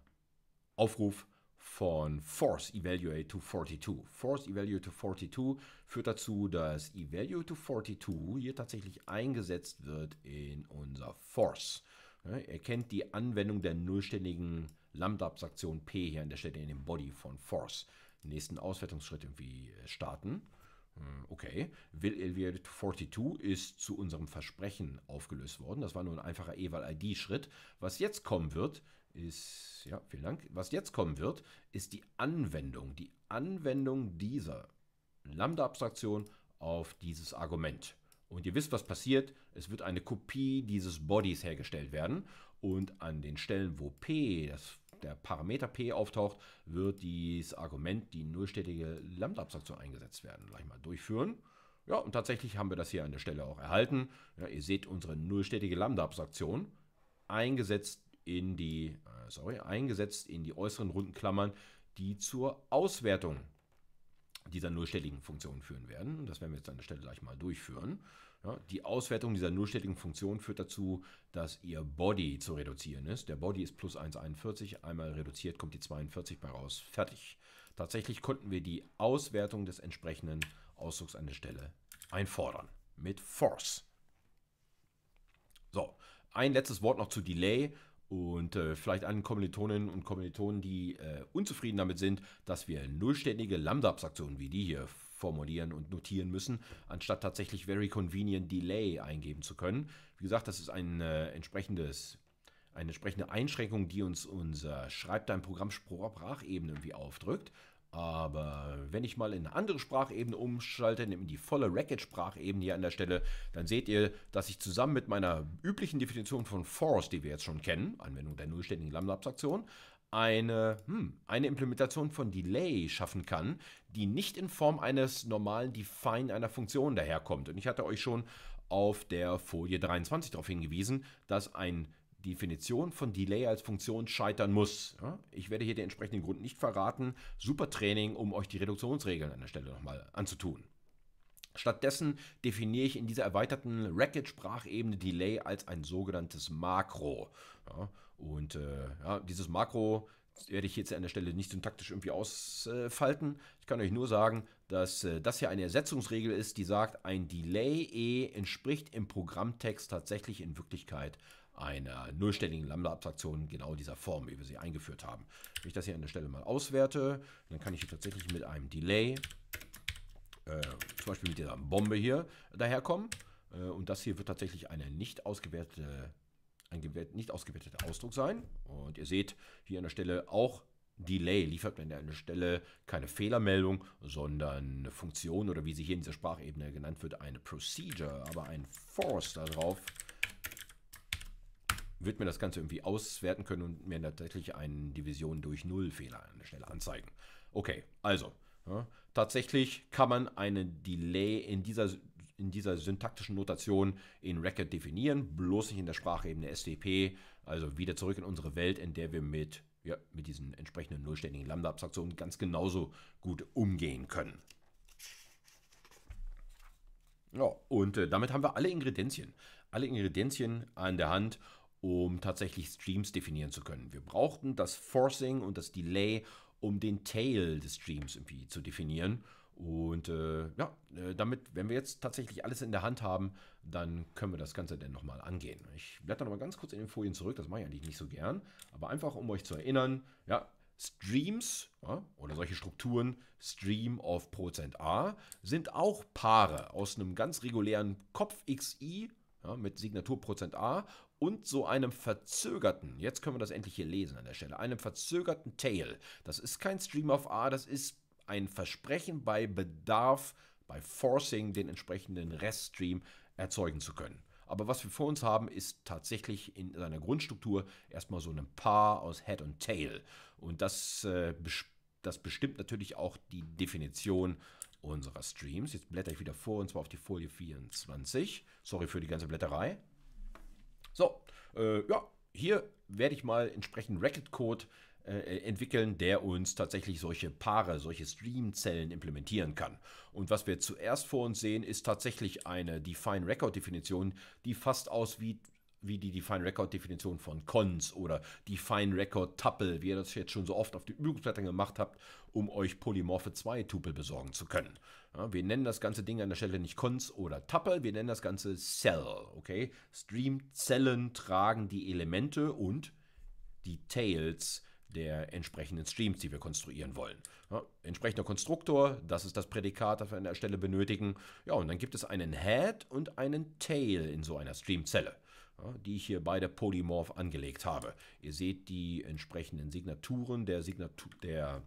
Aufruf von Force Evaluate to 42. Force Evaluate to 42 führt dazu, dass Evaluate to 42 hier tatsächlich eingesetzt wird in unser Force. Ja, er kennt die Anwendung der nullständigen Lambda-Abstraktion P hier an der Stelle in dem Body von Force. nächsten Auswertungsschritt irgendwie äh, starten. Hm, okay, Will Elviate 42 ist zu unserem Versprechen aufgelöst worden. Das war nur ein einfacher Eval-ID-Schritt. Was jetzt kommen wird, ist, ja, vielen Dank. Was jetzt kommen wird, ist die Anwendung, die Anwendung dieser Lambda-Abstraktion auf dieses Argument. Und ihr wisst, was passiert. Es wird eine Kopie dieses Bodies hergestellt werden. Und an den Stellen, wo p das der Parameter p auftaucht, wird dieses Argument, die nullstätige Lambda-Abstraktion eingesetzt werden. Gleich mal durchführen. Ja, und tatsächlich haben wir das hier an der Stelle auch erhalten. Ja, ihr seht unsere nullstätige Lambda-Abstraktion eingesetzt in die, äh, sorry, eingesetzt in die äußeren runden Klammern, die zur Auswertung dieser nullstelligen Funktion führen werden. Das werden wir jetzt an der Stelle gleich mal durchführen. Ja, die Auswertung dieser nullstelligen Funktion führt dazu, dass ihr Body zu reduzieren ist. Der Body ist plus 1,41. Einmal reduziert kommt die 42 bei raus. Fertig. Tatsächlich konnten wir die Auswertung des entsprechenden Ausdrucks an der Stelle einfordern. Mit Force. So, ein letztes Wort noch zu Delay. Und äh, vielleicht an Kommilitoninnen und Kommilitonen, die äh, unzufrieden damit sind, dass wir nullständige Lambda-Abstraktionen wie die hier formulieren und notieren müssen, anstatt tatsächlich Very Convenient Delay eingeben zu können. Wie gesagt, das ist ein äh, entsprechendes eine entsprechende Einschränkung, die uns unser Schreibt dein Programm Sprachebene irgendwie aufdrückt. Aber wenn ich mal in eine andere Sprachebene umschalte, nämlich die volle Racket-Sprachebene hier an der Stelle, dann seht ihr, dass ich zusammen mit meiner üblichen Definition von Force, die wir jetzt schon kennen, Anwendung der nullständigen Lambda-Abstraktion, eine, hm, eine Implementation von Delay schaffen kann, die nicht in Form eines normalen Define einer Funktion daherkommt. Und ich hatte euch schon auf der Folie 23 darauf hingewiesen, dass ein Definition von Delay als Funktion scheitern muss. Ja, ich werde hier den entsprechenden Grund nicht verraten. Super Training, um euch die Reduktionsregeln an der Stelle nochmal anzutun. Stattdessen definiere ich in dieser erweiterten Racket-Sprachebene Delay als ein sogenanntes Makro. Ja, und äh, ja, dieses Makro werde ich jetzt an der Stelle nicht syntaktisch irgendwie ausfalten. Ich kann euch nur sagen, dass äh, das hier eine Ersetzungsregel ist, die sagt, ein Delay E entspricht im Programmtext tatsächlich in Wirklichkeit einer nullstelligen Lambda-Abstraktion genau dieser Form, wie wir sie eingeführt haben. Wenn ich das hier an der Stelle mal auswerte, dann kann ich hier tatsächlich mit einem Delay, äh, zum Beispiel mit dieser Bombe hier, daherkommen. Äh, und das hier wird tatsächlich eine nicht ausgewertete, ein nicht ausgewerteter Ausdruck sein. Und ihr seht hier an der Stelle auch Delay liefert mir an der Stelle keine Fehlermeldung, sondern eine Funktion oder wie sie hier in dieser Sprachebene genannt wird, eine Procedure, aber ein Force darauf wird mir das Ganze irgendwie auswerten können und mir tatsächlich einen Division durch Null Fehler an der Stelle anzeigen. Okay, also ja, tatsächlich kann man einen Delay in dieser, in dieser syntaktischen Notation in Record definieren, bloß nicht in der Sprachebene SDP, also wieder zurück in unsere Welt, in der wir mit, ja, mit diesen entsprechenden nullständigen Lambda-Abstraktionen ganz genauso gut umgehen können. Ja, und äh, damit haben wir alle Ingredienzien. Alle Ingredienzien an der Hand um tatsächlich Streams definieren zu können. Wir brauchten das Forcing und das Delay, um den Tail des Streams irgendwie zu definieren. Und äh, ja, äh, damit, wenn wir jetzt tatsächlich alles in der Hand haben, dann können wir das Ganze dann nochmal angehen. Ich blätter nochmal ganz kurz in den Folien zurück, das mache ich eigentlich nicht so gern, aber einfach um euch zu erinnern, ja, Streams ja, oder solche Strukturen, Stream of Prozent A, sind auch Paare aus einem ganz regulären Kopf XI ja, mit Signatur Prozent A und so einem verzögerten, jetzt können wir das endlich hier lesen an der Stelle, einem verzögerten Tail. Das ist kein Stream of R, das ist ein Versprechen bei Bedarf, bei Forcing den entsprechenden Reststream erzeugen zu können. Aber was wir vor uns haben, ist tatsächlich in seiner Grundstruktur erstmal so ein Paar aus Head und Tail. Und das, äh, das bestimmt natürlich auch die Definition unserer Streams. Jetzt blätter ich wieder vor und zwar auf die Folie 24. Sorry für die ganze Blätterei. So, äh, ja, hier werde ich mal entsprechend Racket Code äh, entwickeln, der uns tatsächlich solche Paare, solche Streamzellen implementieren kann. Und was wir zuerst vor uns sehen, ist tatsächlich eine Define Record Definition, die fast aus wie, wie die Define Record Definition von Cons oder Define Record Tuple, wie ihr das jetzt schon so oft auf den Übungsblättern gemacht habt, um euch polymorphe 2 Tupel besorgen zu können. Ja, wir nennen das ganze Ding an der Stelle nicht Cons oder Tuple, wir nennen das ganze Cell, okay? Zellen tragen die Elemente und die Tails der entsprechenden Streams, die wir konstruieren wollen. Ja, entsprechender Konstruktor, das ist das Prädikat, das wir an der Stelle benötigen. Ja, und dann gibt es einen Head und einen Tail in so einer Streamzelle die ich hier bei der Polymorph angelegt habe. Ihr seht die entsprechenden Signaturen der, Signatur, der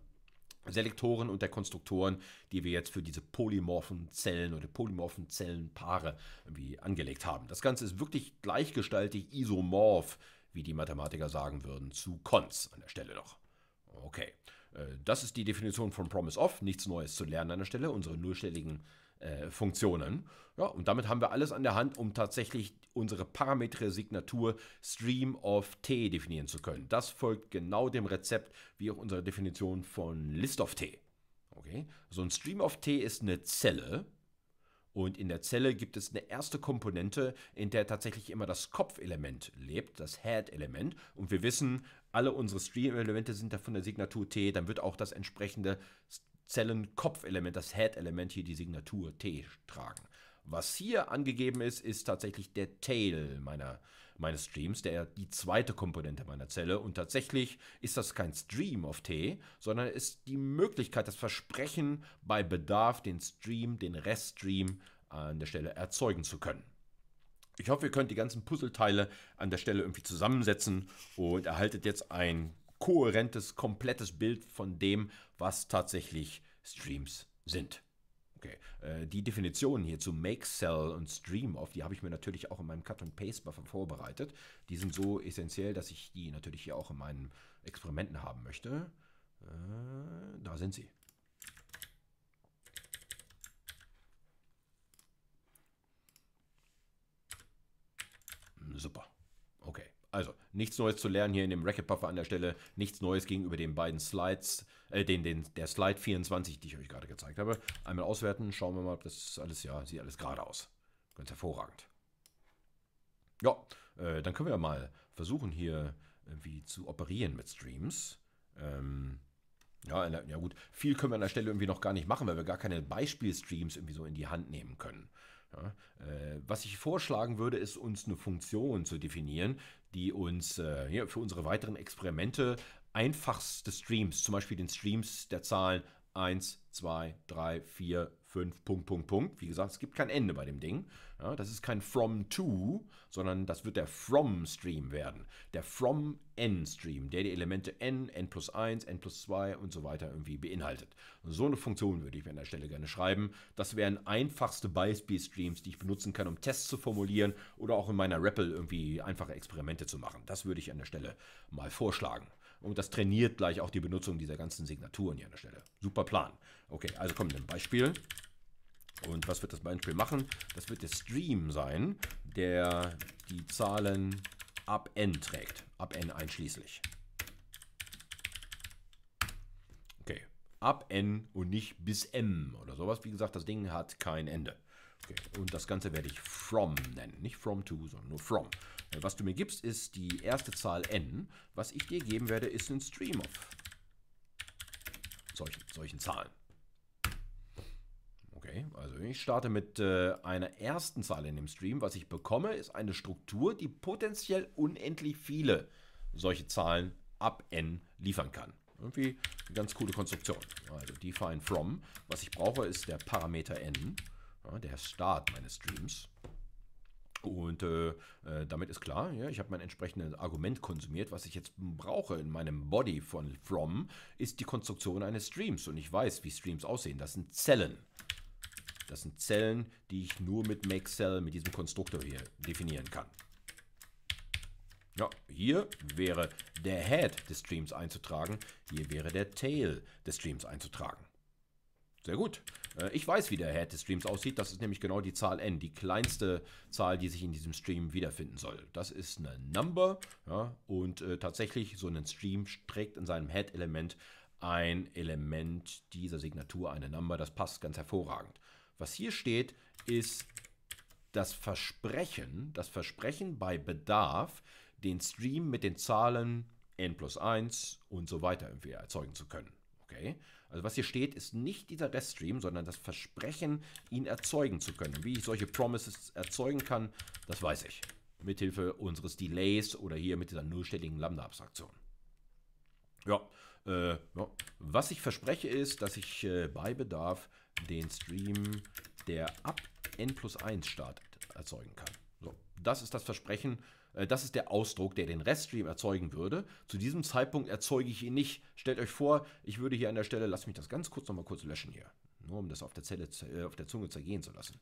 Selektoren und der Konstruktoren, die wir jetzt für diese polymorphen Zellen oder polymorphen Zellenpaare irgendwie angelegt haben. Das Ganze ist wirklich gleichgestaltig isomorph, wie die Mathematiker sagen würden, zu Cons an der Stelle noch. Okay, äh, das ist die Definition von Promise Off. Nichts Neues zu lernen an der Stelle. Unsere nullstelligen äh, Funktionen. Ja, und damit haben wir alles an der Hand, um tatsächlich unsere Parameter-Signatur Stream of T definieren zu können. Das folgt genau dem Rezept wie auch unserer Definition von List of T. Okay? So ein Stream of T ist eine Zelle, und in der Zelle gibt es eine erste Komponente, in der tatsächlich immer das Kopfelement lebt, das Head-Element. Und wir wissen, alle unsere Stream-Elemente sind da von der Signatur T. Dann wird auch das entsprechende Zellenkopfelement, das Head-Element hier die Signatur T tragen. Was hier angegeben ist, ist tatsächlich der Tail meiner, meines Streams, der die zweite Komponente meiner Zelle. Und tatsächlich ist das kein Stream auf T, sondern ist die Möglichkeit, das Versprechen bei Bedarf, den Stream, den Reststream an der Stelle erzeugen zu können. Ich hoffe, ihr könnt die ganzen Puzzleteile an der Stelle irgendwie zusammensetzen und erhaltet jetzt ein kohärentes, komplettes Bild von dem, was tatsächlich Streams sind. Okay, äh, die Definitionen hier zu Make, Sell und Stream off, die habe ich mir natürlich auch in meinem Cut and Paste Buffer vorbereitet. Die sind so essentiell, dass ich die natürlich hier auch in meinen Experimenten haben möchte. Äh, da sind sie. Hm, super. Okay. Also, nichts Neues zu lernen hier in dem Racket Buffer an der Stelle, nichts Neues gegenüber den beiden Slides äh, den, den, der Slide 24, die ich euch gerade gezeigt habe, einmal auswerten. Schauen wir mal, ob das alles, ja, sieht alles gerade aus. Ganz hervorragend. Ja, äh, dann können wir ja mal versuchen, hier irgendwie zu operieren mit Streams. Ähm, ja, der, ja gut, viel können wir an der Stelle irgendwie noch gar nicht machen, weil wir gar keine Beispielstreams irgendwie so in die Hand nehmen können. Ja, äh, was ich vorschlagen würde, ist uns eine Funktion zu definieren, die uns äh, ja, für unsere weiteren Experimente einfachste Streams, zum Beispiel den Streams der Zahlen 1, 2, 3, 4, 5, Punkt, Punkt, Punkt. Wie gesagt, es gibt kein Ende bei dem Ding. Ja, das ist kein From To, sondern das wird der From Stream werden. Der From N Stream, der die Elemente N, N plus 1, N plus 2 und so weiter irgendwie beinhaltet. Und so eine Funktion würde ich mir an der Stelle gerne schreiben. Das wären einfachste Beispiel-Streams, die ich benutzen kann, um Tests zu formulieren oder auch in meiner REPL irgendwie einfache Experimente zu machen. Das würde ich an der Stelle mal vorschlagen. Und das trainiert gleich auch die Benutzung dieser ganzen Signaturen hier an der Stelle. Super Plan. Okay, also kommen wir ein Beispiel. Und was wird das Beispiel machen? Das wird der Stream sein, der die Zahlen ab n trägt. Ab n einschließlich. Okay, ab n und nicht bis m oder sowas. Wie gesagt, das Ding hat kein Ende. Okay. Und das Ganze werde ich from nennen. Nicht from to, sondern nur from. Äh, was du mir gibst, ist die erste Zahl n. Was ich dir geben werde, ist ein Stream of solchen, solchen Zahlen. Okay, also ich starte mit äh, einer ersten Zahl in dem Stream. Was ich bekomme, ist eine Struktur, die potenziell unendlich viele solche Zahlen ab n liefern kann. Irgendwie eine ganz coole Konstruktion. Also define from. Was ich brauche, ist der Parameter n ja, der Start meines Streams. Und äh, äh, damit ist klar, ja, ich habe mein entsprechendes Argument konsumiert. Was ich jetzt brauche in meinem Body von From, ist die Konstruktion eines Streams. Und ich weiß, wie Streams aussehen. Das sind Zellen. Das sind Zellen, die ich nur mit MakeCell, mit diesem Konstruktor hier, definieren kann. Ja, hier wäre der Head des Streams einzutragen, hier wäre der Tail des Streams einzutragen. Sehr gut. Äh, ich weiß, wie der Head des Streams aussieht. Das ist nämlich genau die Zahl n, die kleinste Zahl, die sich in diesem Stream wiederfinden soll. Das ist eine Number ja, und äh, tatsächlich so ein Stream trägt in seinem Head-Element ein Element dieser Signatur, eine Number. Das passt ganz hervorragend. Was hier steht, ist das Versprechen, das Versprechen bei Bedarf, den Stream mit den Zahlen n plus 1 und so weiter irgendwie erzeugen zu können. Okay. Also was hier steht, ist nicht dieser Reststream, sondern das Versprechen, ihn erzeugen zu können. Wie ich solche Promises erzeugen kann, das weiß ich. Mithilfe unseres Delays oder hier mit dieser nullstelligen Lambda-Abstraktion. Ja, äh, ja, was ich verspreche ist, dass ich äh, bei Bedarf den Stream, der ab n plus 1 startet, erzeugen kann. So, das ist das Versprechen, äh, das ist der Ausdruck, der den Reststream erzeugen würde. Zu diesem Zeitpunkt erzeuge ich ihn nicht. Stellt euch vor, ich würde hier an der Stelle, lasst mich das ganz kurz nochmal kurz löschen hier. Nur um das auf der, Zelle, äh, auf der Zunge zergehen zu lassen.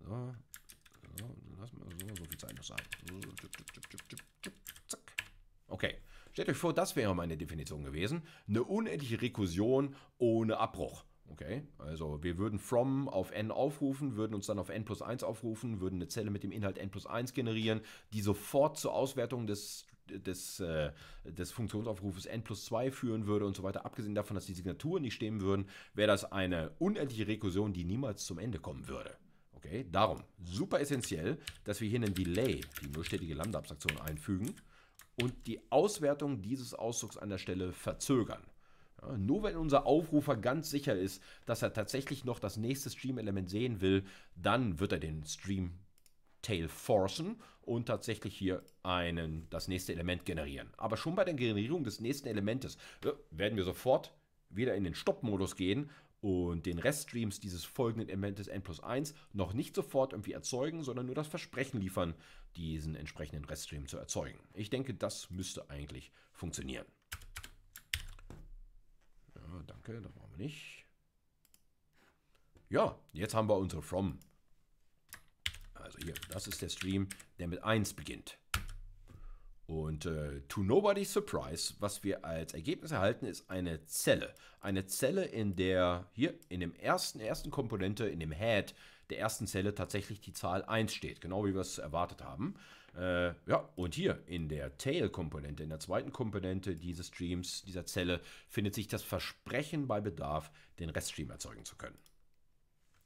So, so, lass mal so, so viel Zeit noch sein. zack. Okay. Stellt euch vor, das wäre meine Definition gewesen. Eine unendliche Rekursion ohne Abbruch. Okay, also wir würden from auf n aufrufen, würden uns dann auf n plus 1 aufrufen, würden eine Zelle mit dem Inhalt n plus 1 generieren, die sofort zur Auswertung des, des, äh, des Funktionsaufrufes n plus 2 führen würde und so weiter. Abgesehen davon, dass die Signaturen nicht stimmen würden, wäre das eine unendliche Rekursion, die niemals zum Ende kommen würde. Okay, darum super essentiell, dass wir hier einen Delay, die nullstetige Lambda-Abstraktion, einfügen und die Auswertung dieses Ausdrucks an der Stelle verzögern nur wenn unser Aufrufer ganz sicher ist, dass er tatsächlich noch das nächste Stream-Element sehen will, dann wird er den Stream Tail forcen und tatsächlich hier einen, das nächste Element generieren. Aber schon bei der Generierung des nächsten Elementes äh, werden wir sofort wieder in den Stopp-Modus gehen und den Reststreams dieses folgenden Elementes n plus 1 noch nicht sofort irgendwie erzeugen, sondern nur das Versprechen liefern, diesen entsprechenden Reststream zu erzeugen. Ich denke, das müsste eigentlich funktionieren danke, das brauchen wir nicht. Ja, jetzt haben wir unsere From. Also hier, das ist der Stream, der mit 1 beginnt. Und äh, to nobody's surprise, was wir als Ergebnis erhalten, ist eine Zelle. Eine Zelle, in der hier in dem ersten, ersten Komponente, in dem Head der ersten Zelle tatsächlich die Zahl 1 steht. Genau wie wir es erwartet haben. Äh, ja, und hier in der Tail-Komponente, in der zweiten Komponente dieses Streams, dieser Zelle, findet sich das Versprechen bei Bedarf, den Reststream erzeugen zu können.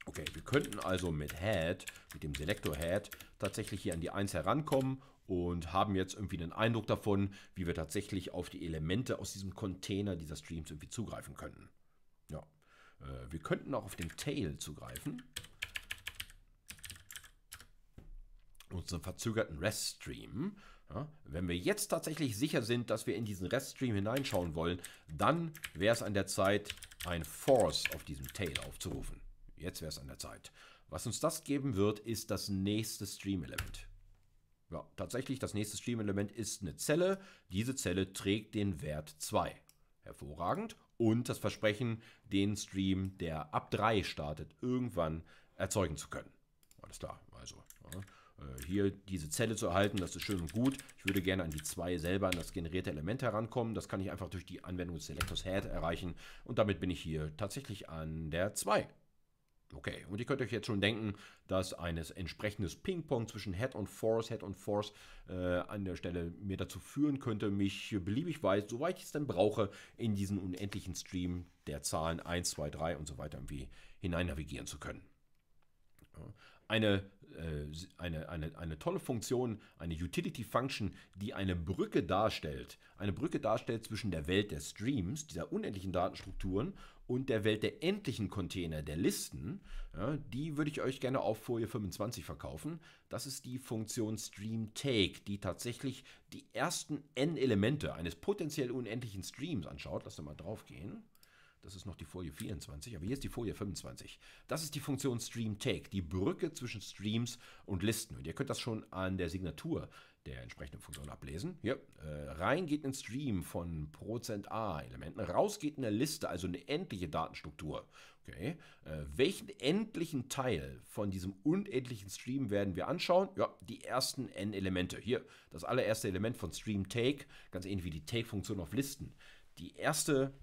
Okay, wir könnten also mit Head, mit dem Selector Head, tatsächlich hier an die 1 herankommen und haben jetzt irgendwie einen Eindruck davon, wie wir tatsächlich auf die Elemente aus diesem Container dieser Streams irgendwie zugreifen könnten. Ja, äh, wir könnten auch auf den Tail zugreifen. unseren verzögerten Reststream. Ja, wenn wir jetzt tatsächlich sicher sind, dass wir in diesen Reststream hineinschauen wollen, dann wäre es an der Zeit, ein Force auf diesem Tail aufzurufen. Jetzt wäre es an der Zeit. Was uns das geben wird, ist das nächste Stream-Element. Ja, tatsächlich, das nächste Stream-Element ist eine Zelle. Diese Zelle trägt den Wert 2. Hervorragend. Und das Versprechen, den Stream, der ab 3 startet, irgendwann erzeugen zu können. Alles klar, also. Ja. Äh, hier diese Zelle zu erhalten, das ist schön und gut. Ich würde gerne an die 2 selber, an das generierte Element herankommen. Das kann ich einfach durch die Anwendung des Selectors Head erreichen. Und damit bin ich hier tatsächlich an der 2. Okay, und ihr könnt euch jetzt schon denken, dass ein entsprechendes Ping-Pong zwischen Head und Force, Head und Force äh, an der Stelle mir dazu führen könnte, mich beliebig weit, soweit ich es denn brauche, in diesen unendlichen Stream der Zahlen 1, 2, 3 und so weiter irgendwie hinein navigieren zu können. Eine äh, eine, eine, eine tolle Funktion, eine Utility Function, die eine Brücke darstellt. Eine Brücke darstellt zwischen der Welt der Streams, dieser unendlichen Datenstrukturen, und der Welt der endlichen Container, der Listen. Ja, die würde ich euch gerne auf Folie 25 verkaufen. Das ist die Funktion Stream Take, die tatsächlich die ersten n Elemente eines potenziell unendlichen Streams anschaut. Lass uns mal drauf gehen. Das ist noch die Folie 24, aber hier ist die Folie 25. Das ist die Funktion Stream Take, die Brücke zwischen Streams und Listen. Und ihr könnt das schon an der Signatur der entsprechenden Funktion ablesen. Hier, äh, rein geht ein Stream von Prozent %a Elementen, raus geht eine Liste, also eine endliche Datenstruktur. Okay. Äh, welchen endlichen Teil von diesem unendlichen Stream werden wir anschauen? Ja, die ersten n Elemente. Hier, das allererste Element von Stream Take, ganz ähnlich wie die Take-Funktion auf Listen. Die erste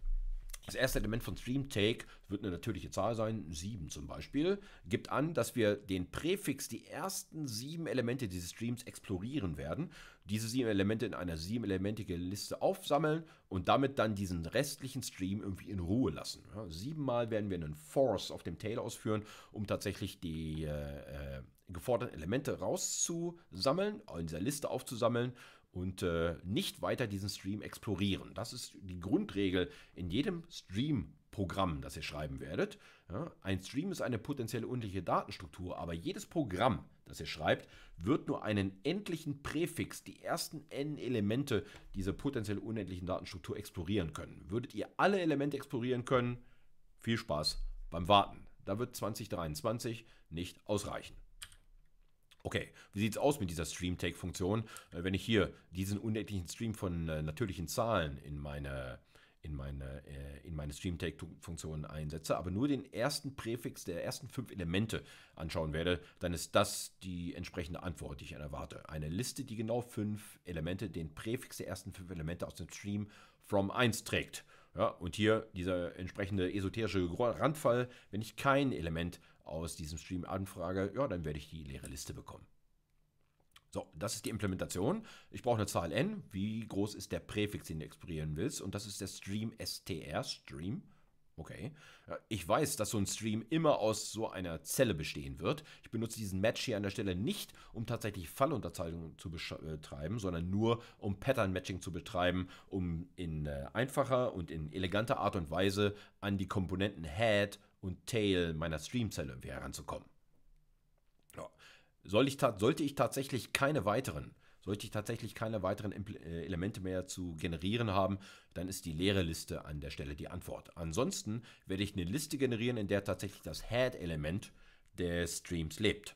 das erste Element von Stream Take wird eine natürliche Zahl sein, 7 zum Beispiel, gibt an, dass wir den Präfix, die ersten sieben Elemente dieses Streams explorieren werden, diese sieben Elemente in einer siebenelementige Liste aufsammeln und damit dann diesen restlichen Stream irgendwie in Ruhe lassen. Ja, siebenmal werden wir einen Force auf dem Tail ausführen, um tatsächlich die äh, äh geforderten Elemente rauszusammeln, in dieser Liste aufzusammeln und äh, nicht weiter diesen Stream explorieren. Das ist die Grundregel in jedem Stream. Programm, das ihr schreiben werdet. Ja, ein Stream ist eine potenzielle unendliche Datenstruktur, aber jedes Programm, das ihr schreibt, wird nur einen endlichen Präfix, die ersten n Elemente dieser potenziell unendlichen Datenstruktur explorieren können. Würdet ihr alle Elemente explorieren können, viel Spaß beim Warten. Da wird 2023 nicht ausreichen. Okay, wie sieht es aus mit dieser Stream-Take-Funktion? Äh, wenn ich hier diesen unendlichen Stream von äh, natürlichen Zahlen in meine, in meine, äh, in meine Stream-Take-Funktion einsetze, aber nur den ersten Präfix der ersten fünf Elemente anschauen werde, dann ist das die entsprechende Antwort, die ich erwarte. Eine Liste, die genau fünf Elemente, den Präfix der ersten fünf Elemente aus dem Stream from 1 trägt. Ja, und hier dieser entsprechende esoterische Randfall, wenn ich kein Element aus diesem Stream anfrage, ja, dann werde ich die leere Liste bekommen. So, das ist die Implementation. Ich brauche eine Zahl n. Wie groß ist der Präfix, den du explorieren willst? Und das ist der Stream str, Stream. Okay. Ich weiß, dass so ein Stream immer aus so einer Zelle bestehen wird. Ich benutze diesen Match hier an der Stelle nicht, um tatsächlich Fallunterteilung zu betreiben, äh, sondern nur, um Pattern-Matching zu betreiben, um in äh, einfacher und in eleganter Art und Weise an die Komponenten Head, und Tail meiner Streamzelle irgendwie heranzukommen. Ja. Soll ich sollte ich tatsächlich keine weiteren, sollte ich tatsächlich keine weiteren Impl äh, Elemente mehr zu generieren haben, dann ist die leere Liste an der Stelle die Antwort. Ansonsten werde ich eine Liste generieren, in der tatsächlich das Head-Element des Streams lebt.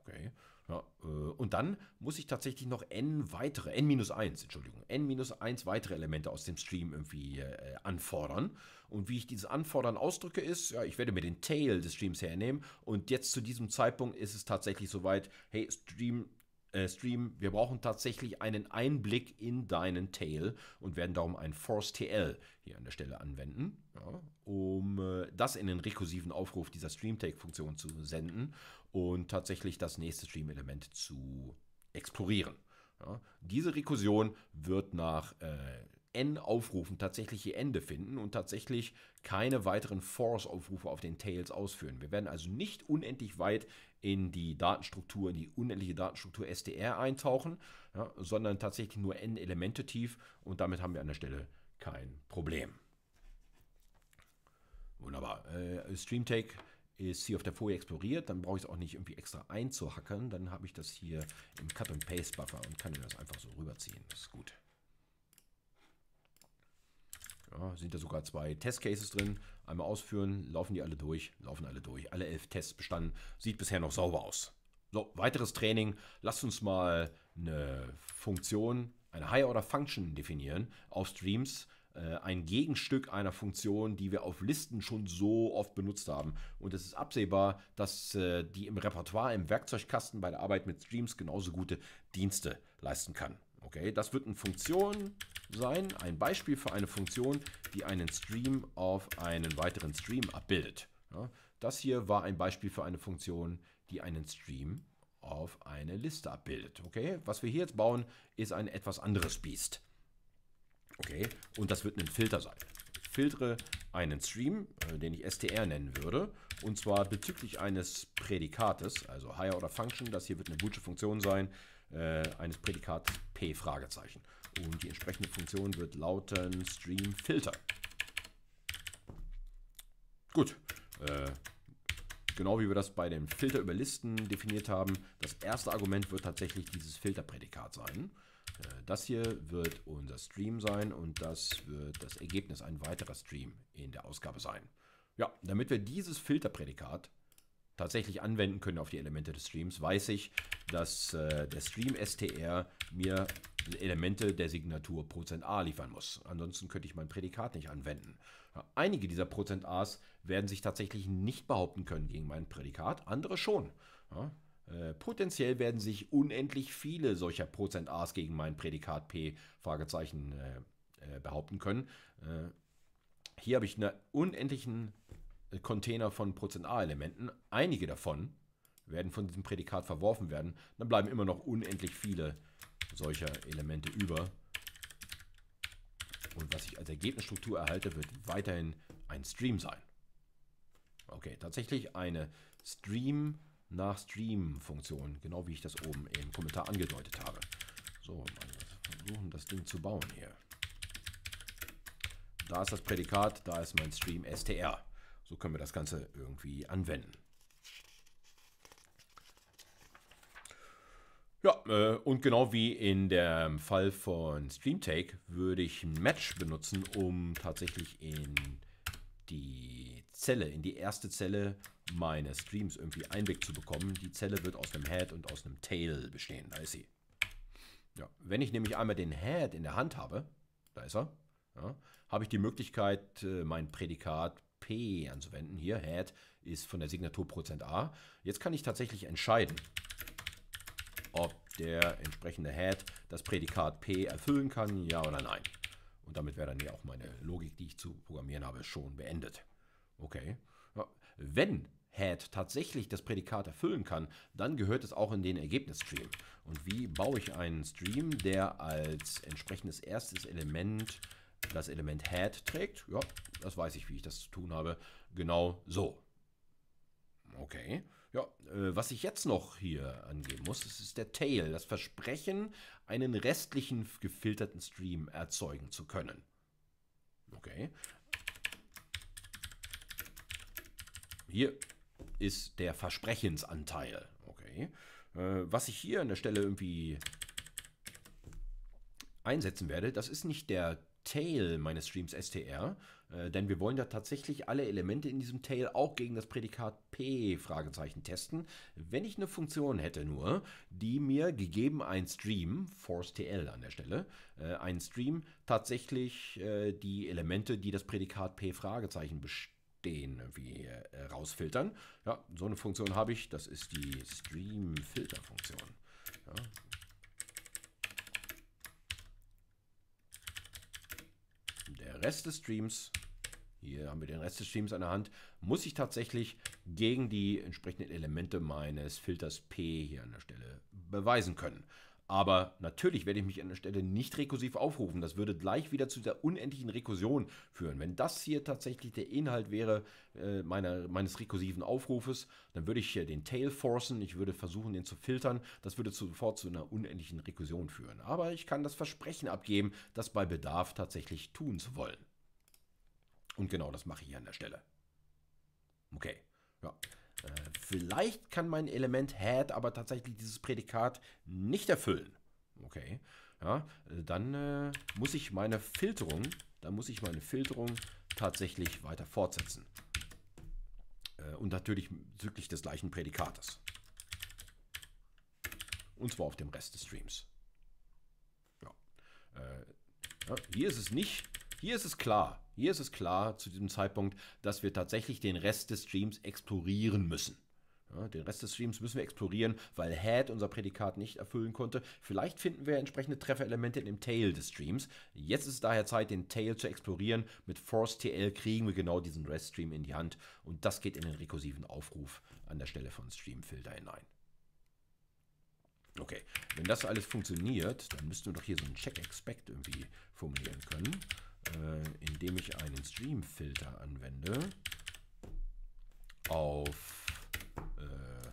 Okay. Ja, äh, und dann muss ich tatsächlich noch n weitere, n-1, minus Entschuldigung, n-1 minus weitere Elemente aus dem Stream irgendwie äh, anfordern. Und wie ich dieses Anfordern ausdrücke, ist, ja, ich werde mir den Tail des Streams hernehmen. Und jetzt zu diesem Zeitpunkt ist es tatsächlich soweit, hey, Stream äh, Stream, wir brauchen tatsächlich einen Einblick in deinen Tail und werden darum ein Force TL hier an der Stelle anwenden, ja, um äh, das in den rekursiven Aufruf dieser streamtake funktion zu senden und tatsächlich das nächste Stream-Element zu explorieren. Ja, diese Rekursion wird nach äh, N-Aufrufen tatsächlich ihr Ende finden und tatsächlich keine weiteren Force-Aufrufe auf den Tails ausführen. Wir werden also nicht unendlich weit in die Datenstruktur, in die unendliche Datenstruktur SDR eintauchen, ja, sondern tatsächlich nur N-Elemente tief und damit haben wir an der Stelle kein Problem. Wunderbar. Äh, Streamtake ist hier auf der Folie exploriert, dann brauche ich es auch nicht irgendwie extra einzuhackern. Dann habe ich das hier im Cut-and-Paste-Buffer und kann mir das einfach so rüberziehen. Das ist gut. Ja, sind da sogar zwei Testcases drin. Einmal ausführen, laufen die alle durch, laufen alle durch. Alle elf Tests bestanden. Sieht bisher noch sauber aus. So, weiteres Training. Lasst uns mal eine Funktion, eine High-Order-Function definieren auf Streams, äh, ein Gegenstück einer Funktion, die wir auf Listen schon so oft benutzt haben. Und es ist absehbar, dass äh, die im Repertoire, im Werkzeugkasten bei der Arbeit mit Streams genauso gute Dienste leisten kann. Okay, das wird eine Funktion sein, ein Beispiel für eine Funktion, die einen Stream auf einen weiteren Stream abbildet. Ja, das hier war ein Beispiel für eine Funktion, die einen Stream auf eine Liste abbildet. Okay, was wir hier jetzt bauen, ist ein etwas anderes Biest. Okay, und das wird ein Filter sein. Ich filtere einen Stream, äh, den ich STR nennen würde, und zwar bezüglich eines Prädikates, also Higher oder Function, das hier wird eine boolsche Funktion sein, äh, eines Prädikats P Fragezeichen. Und die entsprechende Funktion wird lauten Stream Filter. Gut, äh, genau wie wir das bei dem Filter über Listen definiert haben, das erste Argument wird tatsächlich dieses Filterprädikat sein. Äh, das hier wird unser Stream sein und das wird das Ergebnis ein weiterer Stream in der Ausgabe sein. Ja, damit wir dieses Filterprädikat tatsächlich anwenden können auf die Elemente des Streams, weiß ich, dass äh, der Stream STR mir Elemente der Signatur %a liefern muss. Ansonsten könnte ich mein Prädikat nicht anwenden. Ja, einige dieser %a's werden sich tatsächlich nicht behaupten können gegen mein Prädikat, andere schon. Ja, äh, potenziell werden sich unendlich viele solcher Prozent A's gegen mein Prädikat P Fragezeichen äh, äh, behaupten können. Äh, hier habe ich einen unendlichen äh, Container von Prozent A-Elementen. Einige davon werden von diesem Prädikat verworfen werden. Dann bleiben immer noch unendlich viele solcher Elemente über. Und was ich als Ergebnisstruktur erhalte, wird weiterhin ein Stream sein. Okay, tatsächlich eine Stream- nach Stream-Funktion, genau wie ich das oben im Kommentar angedeutet habe. So, mal versuchen das Ding zu bauen hier. Da ist das Prädikat, da ist mein Stream STR. So können wir das Ganze irgendwie anwenden. Ja, äh, und genau wie in dem Fall von StreamTake würde ich ein Match benutzen, um tatsächlich in die Zelle, in die erste Zelle meines Streams irgendwie Einblick zu bekommen. Die Zelle wird aus einem Head und aus einem Tail bestehen. Da ist sie. Ja, wenn ich nämlich einmal den Head in der Hand habe, da ist er, ja, habe ich die Möglichkeit, äh, mein Prädikat P anzuwenden. Hier, Head ist von der Signaturprozent A. Jetzt kann ich tatsächlich entscheiden, ob der entsprechende Head das Prädikat P erfüllen kann, ja oder nein. Und damit wäre dann ja auch meine Logik, die ich zu programmieren habe, schon beendet. Okay. Wenn Head tatsächlich das Prädikat erfüllen kann, dann gehört es auch in den Ergebnisstream. Und wie baue ich einen Stream, der als entsprechendes erstes Element das Element Head trägt? Ja, das weiß ich, wie ich das zu tun habe. Genau so. Okay. Ja, äh, was ich jetzt noch hier angeben muss, das ist der Tail, das Versprechen, einen restlichen gefilterten Stream erzeugen zu können. Okay. Hier ist der Versprechensanteil. Okay. Äh, was ich hier an der Stelle irgendwie einsetzen werde, das ist nicht der Tail meines Streams str, äh, denn wir wollen da tatsächlich alle Elemente in diesem Tail auch gegen das Prädikat p testen. Wenn ich eine Funktion hätte nur, die mir gegeben ein Stream, force tl an der Stelle, äh, ein Stream tatsächlich äh, die Elemente, die das Prädikat p bestimmen, den irgendwie äh, rausfiltern. Ja, so eine Funktion habe ich. Das ist die Stream-Filter-Funktion. Ja. Der Rest des Streams, hier haben wir den Rest des Streams an der Hand, muss ich tatsächlich gegen die entsprechenden Elemente meines Filters P hier an der Stelle beweisen können. Aber natürlich werde ich mich an der Stelle nicht rekursiv aufrufen. Das würde gleich wieder zu der unendlichen Rekursion führen. Wenn das hier tatsächlich der Inhalt wäre äh, meiner, meines rekursiven Aufrufes, dann würde ich hier den Tail forcen. Ich würde versuchen, den zu filtern. Das würde sofort zu einer unendlichen Rekursion führen. Aber ich kann das Versprechen abgeben, das bei Bedarf tatsächlich tun zu wollen. Und genau das mache ich hier an der Stelle. Okay. Ja. Äh, vielleicht kann mein Element had aber tatsächlich dieses Prädikat nicht erfüllen. Okay, ja, äh, dann äh, muss ich meine Filterung, dann muss ich meine Filterung tatsächlich weiter fortsetzen. Äh, und natürlich bezüglich des gleichen Prädikates. Und zwar auf dem Rest des Streams. Ja. Äh, ja hier ist es nicht hier ist es klar, hier ist es klar zu diesem Zeitpunkt, dass wir tatsächlich den Rest des Streams explorieren müssen. Ja, den Rest des Streams müssen wir explorieren, weil Head unser Prädikat nicht erfüllen konnte. Vielleicht finden wir entsprechende Trefferelemente in dem Tail des Streams. Jetzt ist es daher Zeit, den Tail zu explorieren. Mit Force TL kriegen wir genau diesen Rest-Stream in die Hand. Und das geht in den rekursiven Aufruf an der Stelle von Streamfilter hinein. Okay, wenn das alles funktioniert, dann müssten wir doch hier so einen Check-Expect irgendwie formulieren können. Äh, indem ich einen Stream-Filter anwende auf äh,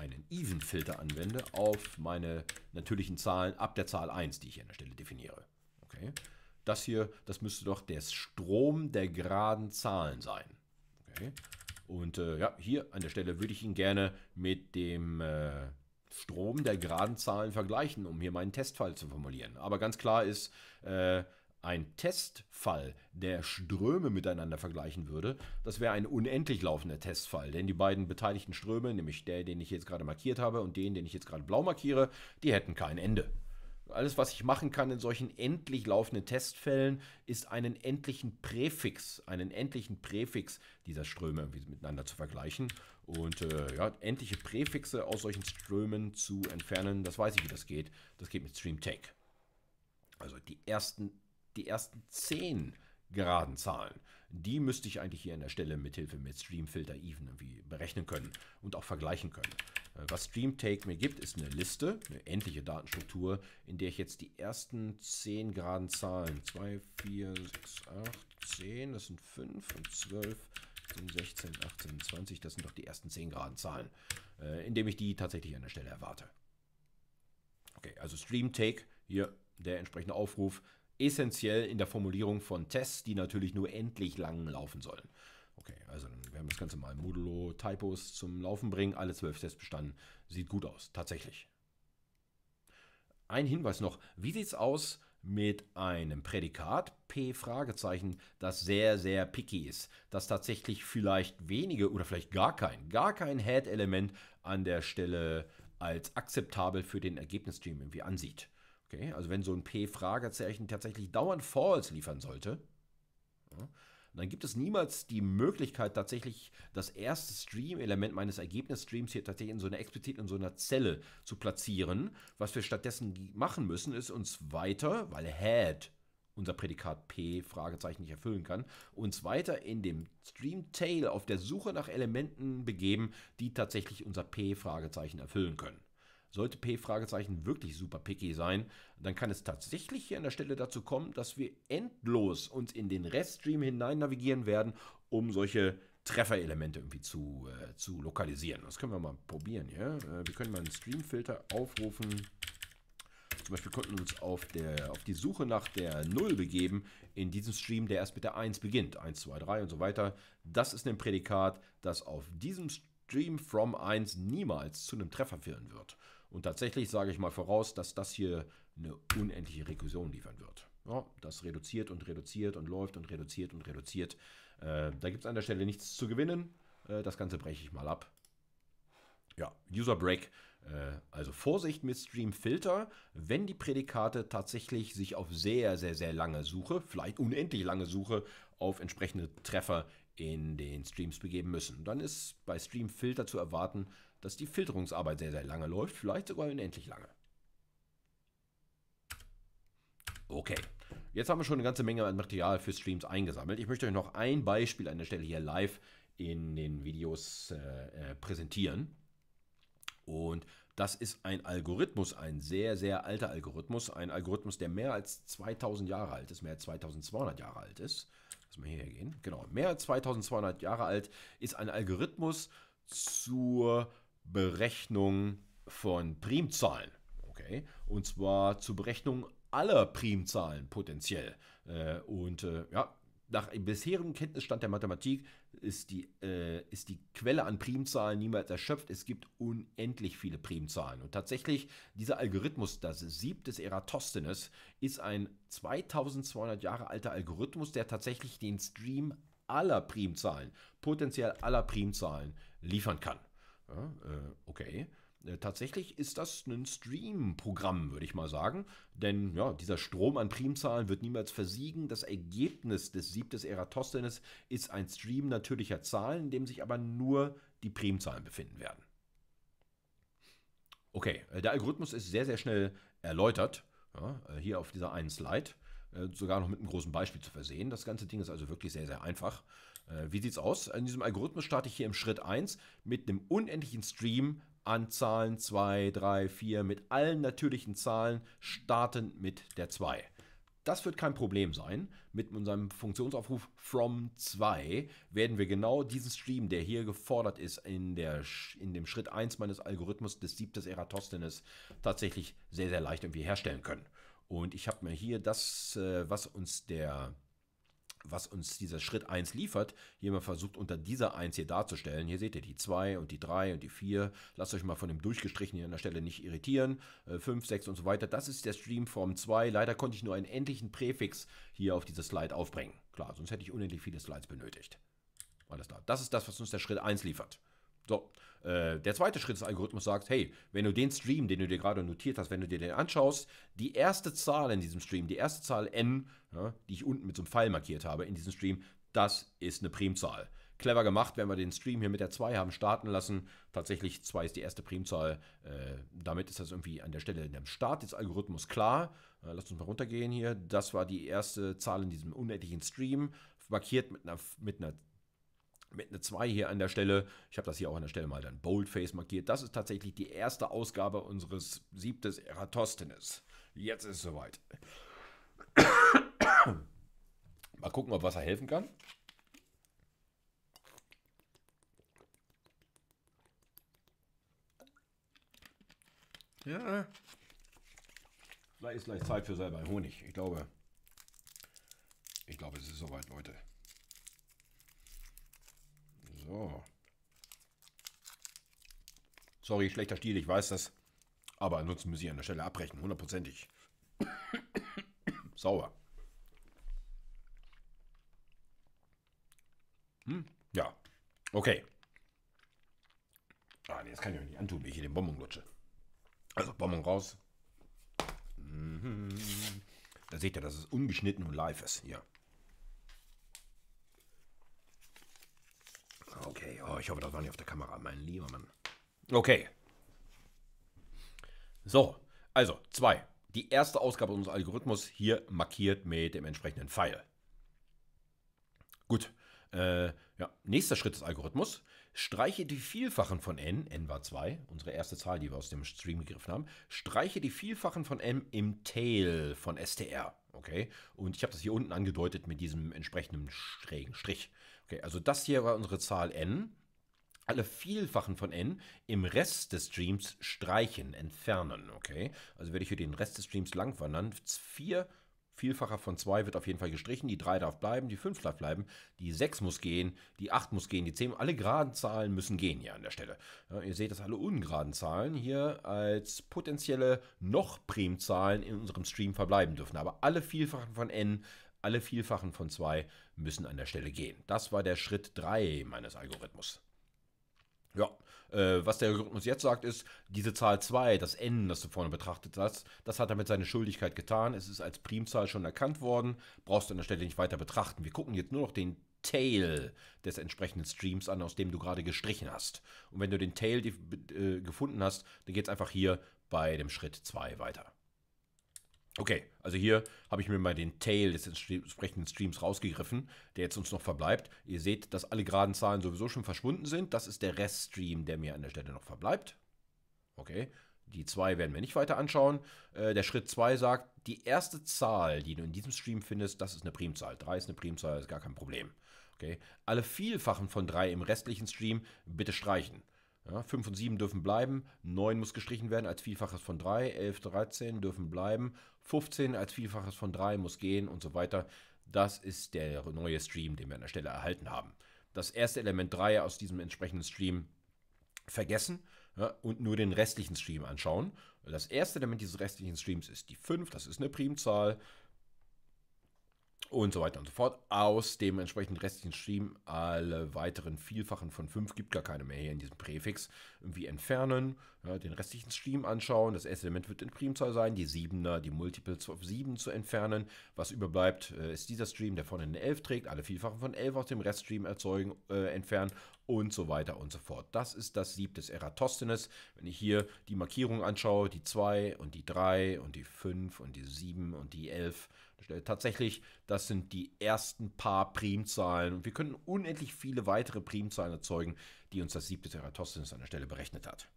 einen Even-Filter anwende auf meine natürlichen Zahlen ab der Zahl 1, die ich an der Stelle definiere. Okay. Das hier, das müsste doch der Strom der geraden Zahlen sein. Okay. Und äh, ja, hier an der Stelle würde ich ihn gerne mit dem äh, Strom der geraden Zahlen vergleichen, um hier meinen Testfall zu formulieren. Aber ganz klar ist, äh, ein Testfall, der Ströme miteinander vergleichen würde, das wäre ein unendlich laufender Testfall, denn die beiden beteiligten Ströme, nämlich der, den ich jetzt gerade markiert habe und den, den ich jetzt gerade blau markiere, die hätten kein Ende. Alles, was ich machen kann in solchen endlich laufenden Testfällen, ist einen endlichen Präfix, einen endlichen Präfix dieser Ströme miteinander zu vergleichen. Und äh, ja, endliche Präfixe aus solchen Strömen zu entfernen, das weiß ich, wie das geht. Das geht mit Stream Also die ersten, die ersten zehn geraden Zahlen, die müsste ich eigentlich hier an der Stelle mithilfe mit StreamFilter Even irgendwie berechnen können und auch vergleichen können. Äh, was StreamTake mir gibt, ist eine Liste, eine endliche Datenstruktur, in der ich jetzt die ersten 10 geraden Zahlen, 2, 4, 6, 8, 10, das sind 5 und 12, 16, 18, 20, das sind doch die ersten 10 Grad Zahlen, äh, indem ich die tatsächlich an der Stelle erwarte. Okay, also Stream Take, hier der entsprechende Aufruf, essentiell in der Formulierung von Tests, die natürlich nur endlich lang laufen sollen. Okay, also wir haben das Ganze mal modulo Typos zum Laufen bringen, alle 12 Tests bestanden, sieht gut aus, tatsächlich. Ein Hinweis noch, wie sieht es aus mit einem Prädikat P Fragezeichen, das sehr, sehr picky ist, das tatsächlich vielleicht wenige oder vielleicht gar kein, gar kein Head-Element an der Stelle als akzeptabel für den Ergebnisstream irgendwie ansieht. Okay, also wenn so ein P Fragezeichen tatsächlich dauernd False liefern sollte, ja, dann gibt es niemals die Möglichkeit, tatsächlich das erste Stream-Element meines Ergebnisstreams hier tatsächlich in so einer explizit in so einer Zelle zu platzieren. Was wir stattdessen machen müssen, ist uns weiter, weil had unser Prädikat P Fragezeichen nicht erfüllen kann, uns weiter in dem Stream Tail auf der Suche nach Elementen begeben, die tatsächlich unser P Fragezeichen erfüllen können. Sollte P-Fragezeichen wirklich super picky sein, dann kann es tatsächlich hier an der Stelle dazu kommen, dass wir endlos uns in den Reststream hinein navigieren werden, um solche Trefferelemente irgendwie zu, äh, zu lokalisieren. Das können wir mal probieren. Ja? Äh, wir können mal einen Streamfilter aufrufen. Zum Beispiel konnten wir uns auf, der, auf die Suche nach der 0 begeben in diesem Stream, der erst mit der 1 beginnt. 1, 2, 3 und so weiter. Das ist ein Prädikat, das auf diesem Stream from 1 niemals zu einem Treffer führen wird. Und tatsächlich sage ich mal voraus, dass das hier eine unendliche Rekursion liefern wird. Ja, das reduziert und reduziert und läuft und reduziert und reduziert. Äh, da gibt es an der Stelle nichts zu gewinnen. Äh, das Ganze breche ich mal ab. Ja, User Break. Äh, also Vorsicht mit Stream Filter, wenn die Prädikate tatsächlich sich auf sehr, sehr, sehr lange Suche, vielleicht unendlich lange Suche, auf entsprechende Treffer in den Streams begeben müssen. Dann ist bei Stream Filter zu erwarten, dass die Filterungsarbeit sehr, sehr lange läuft, vielleicht sogar unendlich lange. Okay, jetzt haben wir schon eine ganze Menge an Material für Streams eingesammelt. Ich möchte euch noch ein Beispiel an der Stelle hier live in den Videos äh, äh, präsentieren. Und das ist ein Algorithmus, ein sehr, sehr alter Algorithmus, ein Algorithmus, der mehr als 2000 Jahre alt ist, mehr als 2200 Jahre alt ist. Lass mal hierher gehen. Genau, mehr als 2200 Jahre alt ist ein Algorithmus zur Berechnung von Primzahlen. Okay? Und zwar zur Berechnung aller Primzahlen potenziell. Äh, und äh, ja, nach bisherigen Kenntnisstand der Mathematik ist die, äh, ist die Quelle an Primzahlen niemals erschöpft. Es gibt unendlich viele Primzahlen. Und tatsächlich, dieser Algorithmus, das Sieb des Eratosthenes, ist ein 2200 Jahre alter Algorithmus, der tatsächlich den Stream aller Primzahlen, potenziell aller Primzahlen liefern kann. Ja, äh, okay. Äh, tatsächlich ist das ein Stream-Programm, würde ich mal sagen. Denn ja, dieser Strom an Primzahlen wird niemals versiegen. Das Ergebnis des Sieb Eratosthenes ist ein Stream natürlicher Zahlen, in dem sich aber nur die Primzahlen befinden werden. Okay, äh, der Algorithmus ist sehr, sehr schnell erläutert. Ja, äh, hier auf dieser einen Slide. Sogar noch mit einem großen Beispiel zu versehen. Das ganze Ding ist also wirklich sehr, sehr einfach. Äh, wie sieht's aus? In diesem Algorithmus starte ich hier im Schritt 1 mit einem unendlichen Stream an Zahlen 2, 3, 4, mit allen natürlichen Zahlen starten mit der 2. Das wird kein Problem sein. Mit unserem Funktionsaufruf from 2 werden wir genau diesen Stream, der hier gefordert ist, in, der, in dem Schritt 1 meines Algorithmus des Sieb Eratosthenes tatsächlich sehr, sehr leicht irgendwie herstellen können. Und ich habe mir hier das, äh, was uns der was uns dieser Schritt 1 liefert, hier mal versucht unter dieser 1 hier darzustellen. Hier seht ihr die 2 und die 3 und die 4. Lasst euch mal von dem durchgestrichenen an der Stelle nicht irritieren. 5, äh, 6 und so weiter. Das ist der Streamform 2. Leider konnte ich nur einen endlichen Präfix hier auf diese Slide aufbringen. Klar, sonst hätte ich unendlich viele Slides benötigt. Alles klar. Das ist das, was uns der Schritt 1 liefert. So, äh, der zweite Schritt des Algorithmus sagt, hey, wenn du den Stream, den du dir gerade notiert hast, wenn du dir den anschaust, die erste Zahl in diesem Stream, die erste Zahl n, ja, die ich unten mit so einem Pfeil markiert habe in diesem Stream, das ist eine Primzahl. Clever gemacht, wenn wir den Stream hier mit der 2 haben starten lassen. Tatsächlich 2 ist die erste Primzahl. Äh, damit ist das irgendwie an der Stelle in dem Start des Algorithmus klar. Äh, lasst uns mal runtergehen hier. Das war die erste Zahl in diesem unendlichen Stream, markiert mit einer, mit einer mit einer 2 hier an der Stelle. Ich habe das hier auch an der Stelle mal dann Boldface markiert. Das ist tatsächlich die erste Ausgabe unseres Siebtes Eratosthenes. Jetzt ist es soweit. mal gucken, ob Wasser helfen kann. Ja. Vielleicht ist gleich Zeit für selber Honig. Ich glaube, ich glaube, es ist soweit, Leute. So. Sorry, schlechter Stil, ich weiß das. Aber nutzen muss ich an der Stelle abbrechen, hundertprozentig. Sauer. Hm? Ja. Okay. Ah, nee, das kann ich euch nicht antun, wie ich hier den Bonbon lutsche. Also Bonbon raus. Mhm. Da seht ihr, dass es ungeschnitten und live ist. Ja. Okay, oh, ich hoffe, das war nicht auf der Kamera, mein lieber Mann. Okay. So, also zwei. Die erste Ausgabe unseres Algorithmus hier markiert mit dem entsprechenden Pfeil. Gut. Äh, ja, nächster Schritt des Algorithmus. Streiche die Vielfachen von n, n war 2, unsere erste Zahl, die wir aus dem Stream gegriffen haben, streiche die Vielfachen von m im Tail von str. Okay? Und ich habe das hier unten angedeutet mit diesem entsprechenden schrägen Strich. Okay, also das hier war unsere Zahl n. Alle Vielfachen von n im Rest des Streams streichen, entfernen. Okay, also werde ich hier den Rest des Streams lang wandern. 4 Vielfacher von 2 wird auf jeden Fall gestrichen. Die 3 darf bleiben, die 5 darf bleiben, die 6 muss gehen, die 8 muss gehen, die 10. Alle geraden Zahlen müssen gehen hier an der Stelle. Ja, ihr seht dass alle ungeraden Zahlen hier als potenzielle noch Primzahlen in unserem Stream verbleiben dürfen. Aber alle Vielfachen von n, alle Vielfachen von 2 müssen an der Stelle gehen. Das war der Schritt 3 meines Algorithmus. Ja, äh, was der Algorithmus jetzt sagt, ist, diese Zahl 2, das n, das du vorne betrachtet hast, das hat er mit seiner Schuldigkeit getan. Es ist als Primzahl schon erkannt worden. Brauchst du an der Stelle nicht weiter betrachten. Wir gucken jetzt nur noch den Tail des entsprechenden Streams an, aus dem du gerade gestrichen hast. Und wenn du den Tail äh, gefunden hast, dann geht es einfach hier bei dem Schritt 2 weiter. Okay, also hier habe ich mir mal den Tail des entsprechenden Streams rausgegriffen, der jetzt uns noch verbleibt. Ihr seht, dass alle geraden Zahlen sowieso schon verschwunden sind. Das ist der Rest-Stream, der mir an der Stelle noch verbleibt. Okay, die zwei werden wir nicht weiter anschauen. Äh, der Schritt 2 sagt, die erste Zahl, die du in diesem Stream findest, das ist eine Primzahl. 3 ist eine Primzahl, ist gar kein Problem. Okay, alle Vielfachen von 3 im restlichen Stream bitte streichen. 5 ja, und 7 dürfen bleiben, 9 muss gestrichen werden als Vielfaches von 3, 11, 13 dürfen bleiben 15 als Vielfaches von 3 muss gehen und so weiter. Das ist der neue Stream, den wir an der Stelle erhalten haben. Das erste Element 3 aus diesem entsprechenden Stream vergessen ja, und nur den restlichen Stream anschauen. Das erste Element dieses restlichen Streams ist die 5, das ist eine Primzahl und so weiter und so fort. Aus dem entsprechenden restlichen Stream alle weiteren Vielfachen von 5 gibt gar keine mehr hier in diesem Präfix. Irgendwie entfernen, ja, den restlichen Stream anschauen. Das erste Element wird in Primzahl sein, die 7er, die Multiples auf 7 zu entfernen. Was überbleibt, äh, ist dieser Stream, der vorne eine 11 trägt. Alle Vielfachen von 11 aus dem Reststream erzeugen, äh, entfernen und so weiter und so fort. Das ist das Sieb des Eratosthenes. Wenn ich hier die Markierung anschaue, die 2 und die 3 und die 5 und die 7 und die 11, tatsächlich, das sind die ersten paar Primzahlen und wir können unendlich viele weitere Primzahlen erzeugen, die uns das Sieb des Eratosthenes an der Stelle berechnet hat.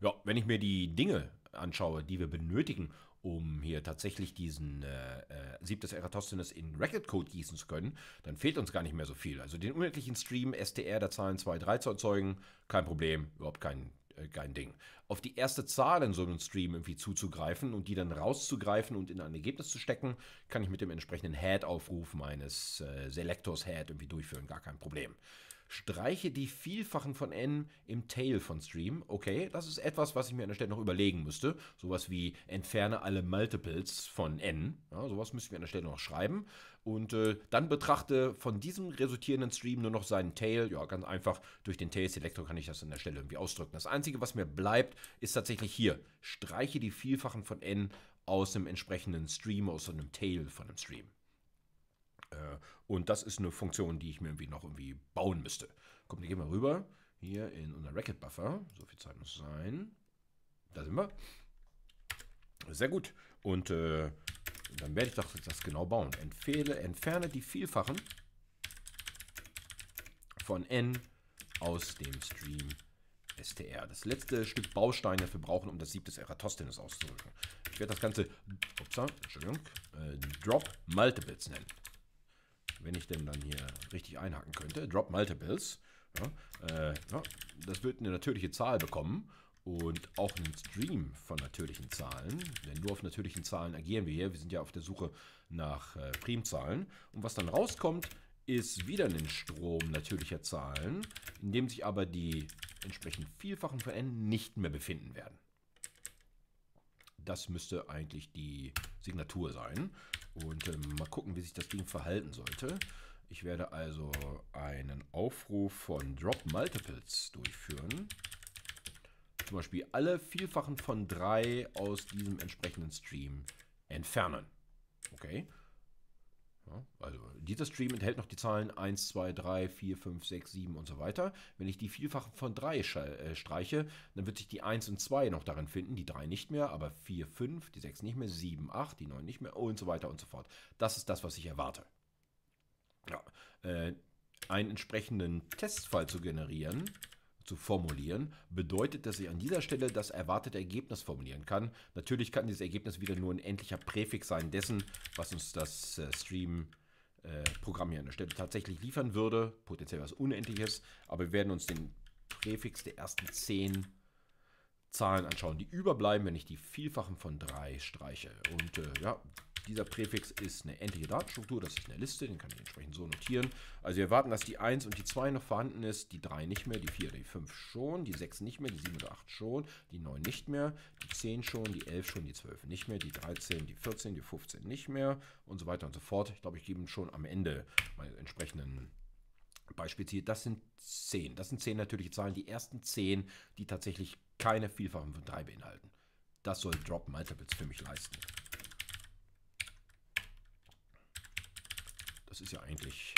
Ja, wenn ich mir die Dinge anschaue, die wir benötigen, um hier tatsächlich diesen äh, äh, Sieb des Eratosthenes in Record Code gießen zu können, dann fehlt uns gar nicht mehr so viel. Also den unendlichen Stream STR der Zahlen 2, 3 zu erzeugen, kein Problem, überhaupt kein, äh, kein Ding. Auf die erste Zahl in so einem Stream irgendwie zuzugreifen und die dann rauszugreifen und in ein Ergebnis zu stecken, kann ich mit dem entsprechenden Head-Aufruf meines äh, Selektors-Head irgendwie durchführen, gar kein Problem. Streiche die Vielfachen von n im Tail von Stream. Okay, das ist etwas, was ich mir an der Stelle noch überlegen müsste. Sowas wie entferne alle Multiples von n. Ja, sowas müsste ich mir an der Stelle noch schreiben. Und äh, dann betrachte von diesem resultierenden Stream nur noch seinen Tail. Ja, ganz einfach. Durch den Tail Selector kann ich das an der Stelle irgendwie ausdrücken. Das Einzige, was mir bleibt, ist tatsächlich hier. Streiche die Vielfachen von n aus einem entsprechenden Stream, aus einem Tail von einem Stream. Äh, und das ist eine Funktion, die ich mir irgendwie noch irgendwie bauen müsste. Komm, dann gehen wir rüber. Hier in unser Racket Buffer. So viel Zeit muss sein. Da sind wir. Sehr gut. Und äh, dann werde ich doch das genau bauen. Empfehle, entferne die Vielfachen von n aus dem Stream str. Das letzte Stück Baustein, das wir brauchen, um das Sieb des Eratosthenes auszudrücken. Ich werde das Ganze upsa, Entschuldigung, äh, Drop Multiples nennen wenn ich denn dann hier richtig einhaken könnte. Drop Multiples. Ja, äh, ja, das wird eine natürliche Zahl bekommen und auch einen Stream von natürlichen Zahlen, denn nur auf natürlichen Zahlen agieren wir hier. Wir sind ja auf der Suche nach äh, Primzahlen. Und was dann rauskommt, ist wieder ein Strom natürlicher Zahlen, in dem sich aber die entsprechend vielfachen von n nicht mehr befinden werden. Das müsste eigentlich die Signatur sein. Und äh, mal gucken, wie sich das Ding verhalten sollte. Ich werde also einen Aufruf von Drop Multiples durchführen. Zum Beispiel alle Vielfachen von 3 aus diesem entsprechenden Stream entfernen. Okay. Ja, also dieser Stream enthält noch die Zahlen 1, 2, 3, 4, 5, 6, 7 und so weiter. Wenn ich die Vielfache von 3 äh, streiche, dann wird sich die 1 und 2 noch darin finden, die 3 nicht mehr, aber 4, 5, die 6 nicht mehr, 7, 8, die 9 nicht mehr und so weiter und so fort. Das ist das, was ich erwarte. Ja, äh, einen entsprechenden Testfall zu generieren, zu formulieren, bedeutet, dass ich an dieser Stelle das erwartete Ergebnis formulieren kann. Natürlich kann dieses Ergebnis wieder nur ein endlicher Präfix sein dessen, was uns das äh, Stream-Programm äh, hier an der Stelle tatsächlich liefern würde, potenziell was Unendliches, aber wir werden uns den Präfix der ersten zehn Zahlen anschauen, die überbleiben, wenn ich die Vielfachen von drei streiche. Und äh, ja, dieser Präfix ist eine endliche Datenstruktur, das ist eine Liste, den kann ich entsprechend so notieren. Also wir erwarten, dass die 1 und die 2 noch vorhanden ist, die 3 nicht mehr, die 4, oder die 5 schon, die 6 nicht mehr, die 7 oder 8 schon, die 9 nicht mehr, die 10 schon, die 11 schon, die 12 nicht mehr, die 13, die 14, die 15 nicht mehr und so weiter und so fort. Ich glaube, ich gebe schon am Ende meine entsprechenden Beispiele hier. Das sind 10. Das sind 10 natürliche Zahlen, die ersten 10, die tatsächlich keine Vielfachen von 3 beinhalten. Das soll Drop Multiples für mich leisten. Das ist ja eigentlich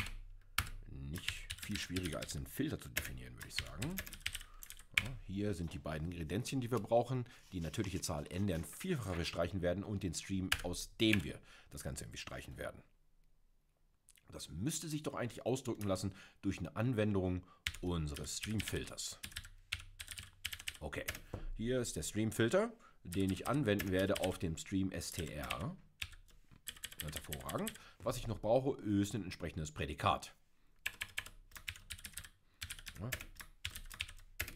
nicht viel schwieriger als einen Filter zu definieren, würde ich sagen. hier sind die beiden Ingredienzien, die wir brauchen. Die natürliche Zahl n, deren Vielfacher wir streichen werden und den Stream, aus dem wir das Ganze irgendwie streichen werden. Das müsste sich doch eigentlich ausdrücken lassen durch eine Anwendung unseres Streamfilters. Okay, hier ist der Streamfilter, den ich anwenden werde auf dem Stream STR. Ganz hervorragend. Was ich noch brauche, ist ein entsprechendes Prädikat. Ja.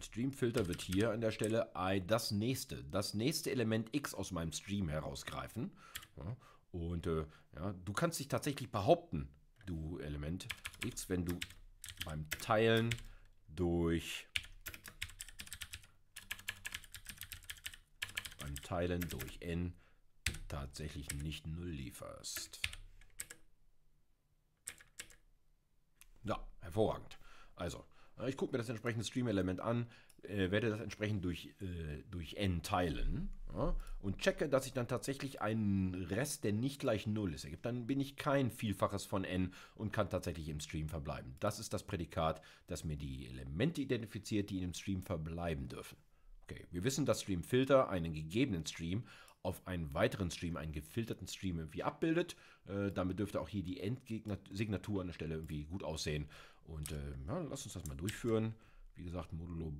Streamfilter wird hier an der Stelle das nächste, das nächste Element X aus meinem Stream herausgreifen. Ja. Und äh, ja, du kannst dich tatsächlich behaupten, du Element X, wenn du beim Teilen durch beim Teilen durch n tatsächlich nicht null lieferst. Ja, hervorragend. Also, ich gucke mir das entsprechende Stream-Element an, äh, werde das entsprechend durch, äh, durch n teilen ja, und checke, dass ich dann tatsächlich einen Rest, der nicht gleich 0 ist, ergibt. Dann bin ich kein Vielfaches von n und kann tatsächlich im Stream verbleiben. Das ist das Prädikat, das mir die Elemente identifiziert, die in dem Stream verbleiben dürfen. Okay, wir wissen, dass Streamfilter einen gegebenen Stream auf einen weiteren Stream, einen gefilterten Stream irgendwie abbildet. Äh, damit dürfte auch hier die Endsignatur an der Stelle irgendwie gut aussehen. Und äh, ja, lass uns das mal durchführen. Wie gesagt, Modulo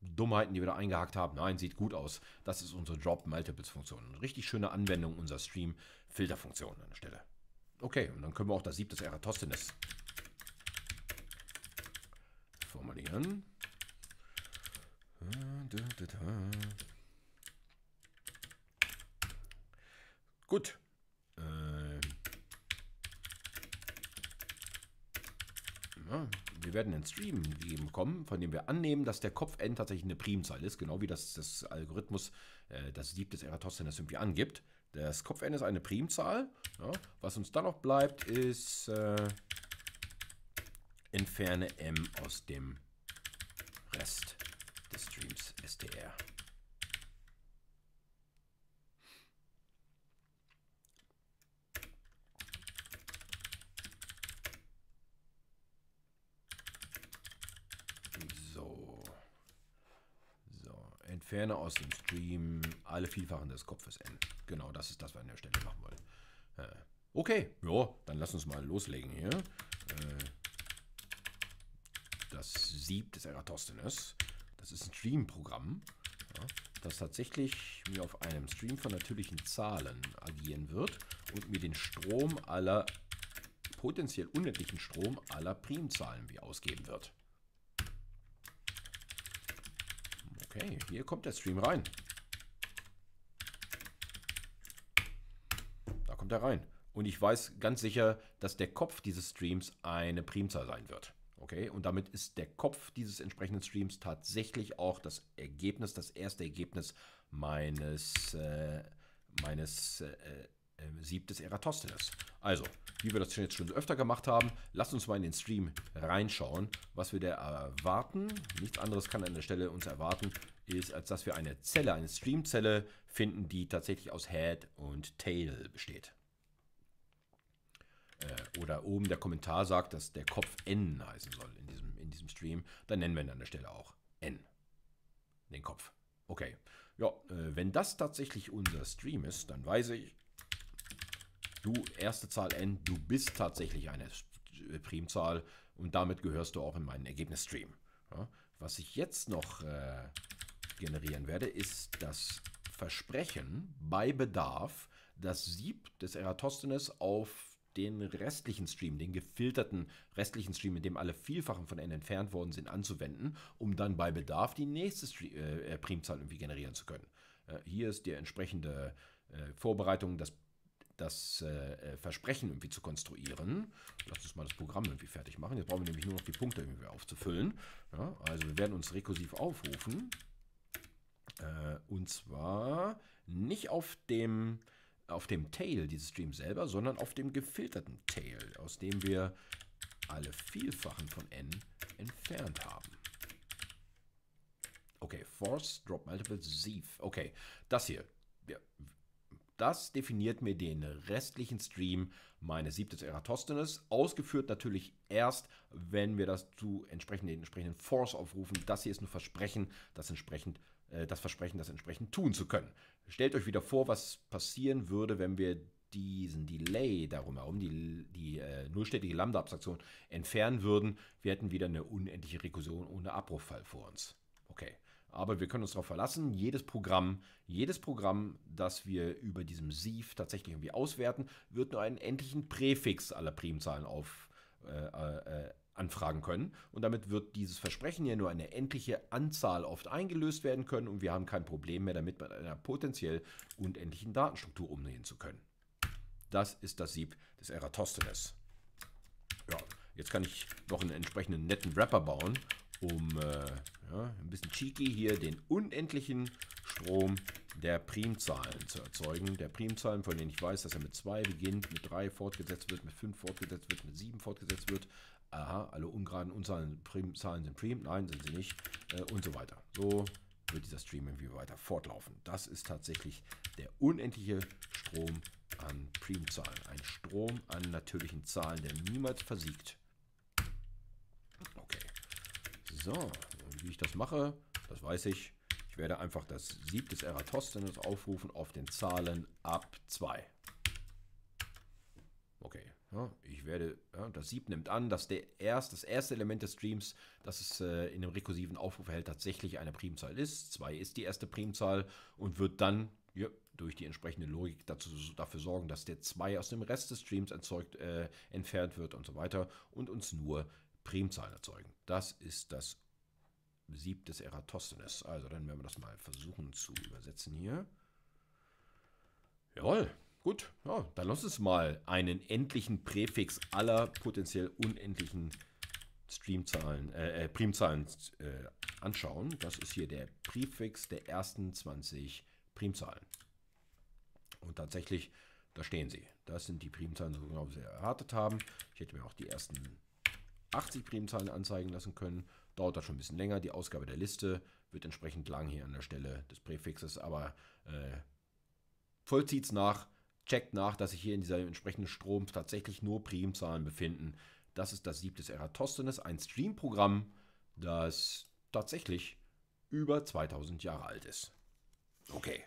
Dummheiten, die wir da eingehakt haben. Nein, sieht gut aus. Das ist unsere Drop Multiples Funktion. richtig schöne Anwendung unserer Stream Filterfunktion an der Stelle. Okay, und dann können wir auch das Sieb des Eratosthenes formulieren. Äh, Gut. Äh, wir werden einen Stream geben kommen, von dem wir annehmen, dass der Kopf n tatsächlich eine Primzahl ist, genau wie das, das Algorithmus, äh, das Sieb des Eratosthenes irgendwie angibt. Das Kopf n ist eine Primzahl. Ja. Was uns dann noch bleibt, ist äh, entferne m aus dem Rest des Streams STR. Ferne aus dem Stream alle Vielfachen des Kopfes n. Genau, das ist das, was wir an der Stelle machen wollen. Äh, okay, ja, dann lass uns mal loslegen hier. Äh, das Sieb des Eratosthenes. Das ist ein Stream-Programm, ja, das tatsächlich mir auf einem Stream von natürlichen Zahlen agieren wird und mir den Strom aller, potenziell unendlichen Strom aller Primzahlen wie ausgeben wird. Okay, hier kommt der Stream rein. Da kommt er rein. Und ich weiß ganz sicher, dass der Kopf dieses Streams eine Primzahl sein wird. Okay, und damit ist der Kopf dieses entsprechenden Streams tatsächlich auch das Ergebnis, das erste Ergebnis meines, äh, meines äh, äh ähm, Sieb des Eratosthenes. Also, wie wir das jetzt schon so öfter gemacht haben, lasst uns mal in den Stream reinschauen, was wir da erwarten. Nichts anderes kann an der Stelle uns erwarten, ist, als dass wir eine Zelle, eine Streamzelle finden, die tatsächlich aus Head und Tail besteht. Äh, oder oben der Kommentar sagt, dass der Kopf N heißen soll in diesem, in diesem Stream. Dann nennen wir ihn an der Stelle auch N. Den Kopf. Okay. Ja, äh, wenn das tatsächlich unser Stream ist, dann weiß ich, Du, erste Zahl n, du bist tatsächlich eine äh, Primzahl und damit gehörst du auch in meinen Ergebnisstream. Ja, was ich jetzt noch äh, generieren werde, ist das Versprechen bei Bedarf, das Sieb des Eratosthenes auf den restlichen Stream, den gefilterten restlichen Stream, in dem alle Vielfachen von n entfernt worden sind, anzuwenden, um dann bei Bedarf die nächste Stream, äh, äh, Primzahl irgendwie generieren zu können. Äh, hier ist die entsprechende äh, Vorbereitung, das das äh, äh, Versprechen irgendwie zu konstruieren. Lass uns mal das Programm irgendwie fertig machen. Jetzt brauchen wir nämlich nur noch die Punkte irgendwie aufzufüllen. Ja, also wir werden uns rekursiv aufrufen. Äh, und zwar nicht auf dem auf dem Tail dieses Streams selber, sondern auf dem gefilterten Tail, aus dem wir alle Vielfachen von n entfernt haben. Okay, Force, Drop Multiple, Sieve. Okay, das hier. Ja, das definiert mir den restlichen Stream meine Siebte Eratosthenes. Ausgeführt natürlich erst, wenn wir das zu entsprechend, den entsprechenden Force aufrufen. Das hier ist ein Versprechen, das entsprechend äh, das Versprechen, das entsprechend tun zu können. Stellt euch wieder vor, was passieren würde, wenn wir diesen Delay darum herum, die, die äh, nullstätige Lambda-Abstraktion entfernen würden. Wir hätten wieder eine unendliche Rekursion ohne Abbruchfall vor uns. Okay. Aber wir können uns darauf verlassen, jedes Programm, jedes Programm, das wir über diesem Sieve tatsächlich irgendwie auswerten, wird nur einen endlichen Präfix aller Primzahlen auf, äh, äh, anfragen können. Und damit wird dieses Versprechen ja nur eine endliche Anzahl oft eingelöst werden können und wir haben kein Problem mehr damit, mit einer potenziell unendlichen Datenstruktur umgehen zu können. Das ist das Sieb des Eratosthenes. Ja, jetzt kann ich noch einen entsprechenden netten Wrapper bauen um äh, ja, ein bisschen cheeky hier den unendlichen Strom der Primzahlen zu erzeugen. Der Primzahlen, von denen ich weiß, dass er mit 2 beginnt, mit 3 fortgesetzt wird, mit 5 fortgesetzt wird, mit 7 fortgesetzt wird. Aha, alle ungeraden Unzahlen, Primzahlen sind Prim, nein, sind sie nicht äh, und so weiter. So wird dieser Stream irgendwie weiter fortlaufen. Das ist tatsächlich der unendliche Strom an Primzahlen. Ein Strom an natürlichen Zahlen, der niemals versiegt. So, wie ich das mache, das weiß ich. Ich werde einfach das Sieb des Eratosthenes aufrufen auf den Zahlen ab 2. Okay, ja, ich werde, ja, das Sieb nimmt an, dass der erst, das erste Element des Streams, das es äh, in dem rekursiven Aufruf erhält, tatsächlich eine Primzahl ist. 2 ist die erste Primzahl und wird dann ja, durch die entsprechende Logik dazu, dafür sorgen, dass der 2 aus dem Rest des Streams erzeugt, äh, entfernt wird und so weiter und uns nur Primzahlen erzeugen. Das ist das Sieb des Eratosthenes. Also dann werden wir das mal versuchen zu übersetzen hier. Jawohl, gut. Ja, dann lass uns mal einen endlichen Präfix aller potenziell unendlichen Streamzahlen, äh, äh Primzahlen äh, anschauen. Das ist hier der Präfix der ersten 20 Primzahlen. Und tatsächlich, da stehen sie. Das sind die Primzahlen, die wir genau erwartet haben. Ich hätte mir auch die ersten 80 Primzahlen anzeigen lassen können. Dauert das schon ein bisschen länger. Die Ausgabe der Liste wird entsprechend lang hier an der Stelle des Präfixes, aber äh, vollzieht es nach, checkt nach, dass sich hier in dieser entsprechenden Strom tatsächlich nur Primzahlen befinden. Das ist das Sieb des Eratosthenes, ein Streamprogramm, das tatsächlich über 2000 Jahre alt ist. Okay,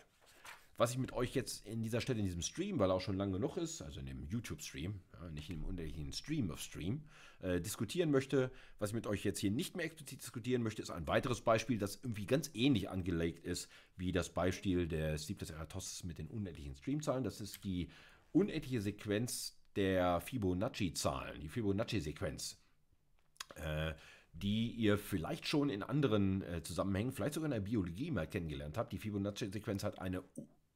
was ich mit euch jetzt in dieser Stelle, in diesem Stream, weil auch schon lang genug ist, also in dem YouTube-Stream, ja, nicht in dem unterlichen Stream of Stream, äh, diskutieren möchte, was ich mit euch jetzt hier nicht mehr explizit diskutieren möchte, ist ein weiteres Beispiel, das irgendwie ganz ähnlich angelegt ist wie das Beispiel des Sieb des Eratostes mit den unendlichen Streamzahlen. Das ist die unendliche Sequenz der Fibonacci-Zahlen, die Fibonacci-Sequenz. Äh, die ihr vielleicht schon in anderen äh, Zusammenhängen, vielleicht sogar in der Biologie mal kennengelernt habt. Die Fibonacci-Sequenz hat eine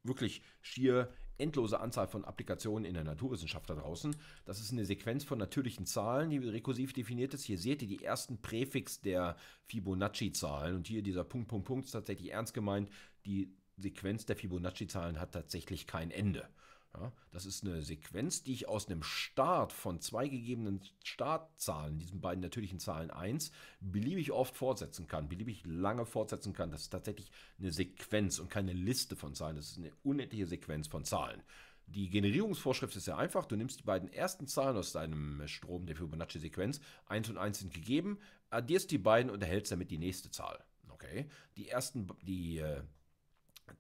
wirklich schier endlose Anzahl von Applikationen in der Naturwissenschaft da draußen. Das ist eine Sequenz von natürlichen Zahlen, die rekursiv definiert ist. Hier seht ihr die ersten Präfix der Fibonacci-Zahlen und hier dieser Punkt, Punkt, Punkt ist tatsächlich ernst gemeint. Die Sequenz der Fibonacci-Zahlen hat tatsächlich kein Ende. Ja, das ist eine Sequenz, die ich aus einem Start von zwei gegebenen Startzahlen, diesen beiden natürlichen Zahlen 1, beliebig oft fortsetzen kann, beliebig lange fortsetzen kann. Das ist tatsächlich eine Sequenz und keine Liste von Zahlen. Das ist eine unendliche Sequenz von Zahlen. Die Generierungsvorschrift ist sehr einfach. Du nimmst die beiden ersten Zahlen aus deinem Strom der Fibonacci-Sequenz, 1 und 1 sind gegeben, addierst die beiden und erhältst damit die nächste Zahl. Okay? Die ersten, die äh,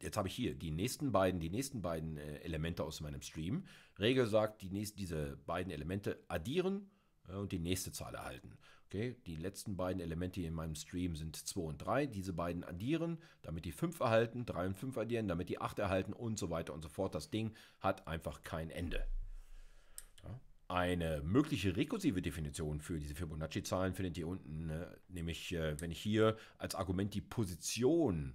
Jetzt habe ich hier die nächsten beiden, die nächsten beiden äh, Elemente aus meinem Stream. Regel sagt, die nächst, diese beiden Elemente addieren äh, und die nächste Zahl erhalten. Okay, die letzten beiden Elemente in meinem Stream sind 2 und 3. Diese beiden addieren, damit die 5 erhalten, 3 und 5 addieren, damit die 8 erhalten und so weiter und so fort. Das Ding hat einfach kein Ende. Eine mögliche rekursive Definition für diese Fibonacci-Zahlen findet ihr unten, ne? nämlich äh, wenn ich hier als Argument die Position,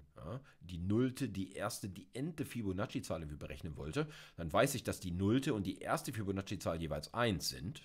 die Nullte, die erste, die nte Fibonacci-Zahl berechnen wollte, dann weiß ich, dass die Nullte und die erste Fibonacci-Zahl jeweils 1 sind.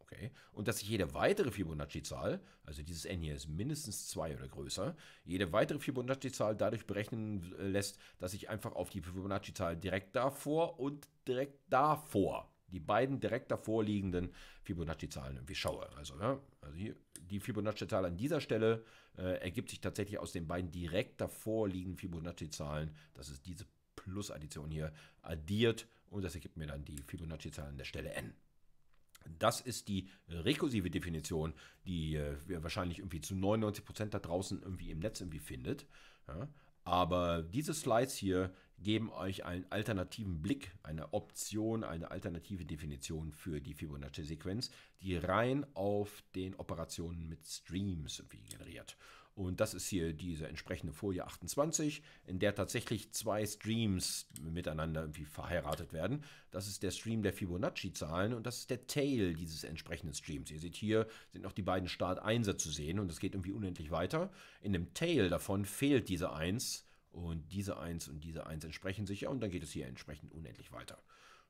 Okay. Und dass ich jede weitere Fibonacci-Zahl, also dieses n hier ist mindestens 2 oder größer, jede weitere Fibonacci-Zahl dadurch berechnen äh, lässt, dass ich einfach auf die Fibonacci-Zahl direkt davor und direkt davor die beiden direkt davor liegenden Fibonacci-Zahlen irgendwie schaue. Also, ja, also hier, die Fibonacci-Zahl an dieser Stelle äh, ergibt sich tatsächlich aus den beiden direkt davor liegenden Fibonacci-Zahlen. Das ist diese Plus-Addition hier addiert und das ergibt mir dann die Fibonacci-Zahl an der Stelle n. Das ist die rekursive Definition, die äh, wir wahrscheinlich irgendwie zu 99% da draußen irgendwie im Netz irgendwie findet. Ja. Aber diese Slides hier, geben euch einen alternativen Blick, eine Option, eine alternative Definition für die Fibonacci-Sequenz, die rein auf den Operationen mit Streams irgendwie generiert. Und das ist hier diese entsprechende Folie 28, in der tatsächlich zwei Streams miteinander irgendwie verheiratet werden. Das ist der Stream der Fibonacci-Zahlen und das ist der Tail dieses entsprechenden Streams. Ihr seht hier sind noch die beiden Start-Einser zu sehen und es geht irgendwie unendlich weiter. In dem Tail davon fehlt diese 1 und diese 1 und diese 1 entsprechen sich ja und dann geht es hier entsprechend unendlich weiter.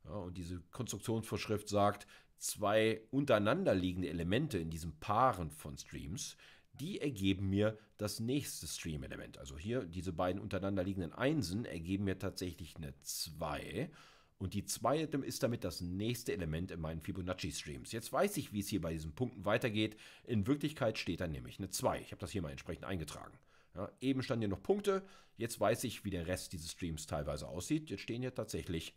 Ja, und diese Konstruktionsvorschrift sagt, zwei untereinander liegende Elemente in diesem Paaren von Streams, die ergeben mir das nächste Stream-Element. Also hier diese beiden untereinander liegenden Einsen ergeben mir tatsächlich eine 2. Und die 2 ist damit das nächste Element in meinen Fibonacci-Streams. Jetzt weiß ich, wie es hier bei diesen Punkten weitergeht. In Wirklichkeit steht da nämlich eine 2. Ich habe das hier mal entsprechend eingetragen. Ja, eben standen hier noch Punkte, jetzt weiß ich, wie der Rest dieses Streams teilweise aussieht. Jetzt stehen hier tatsächlich,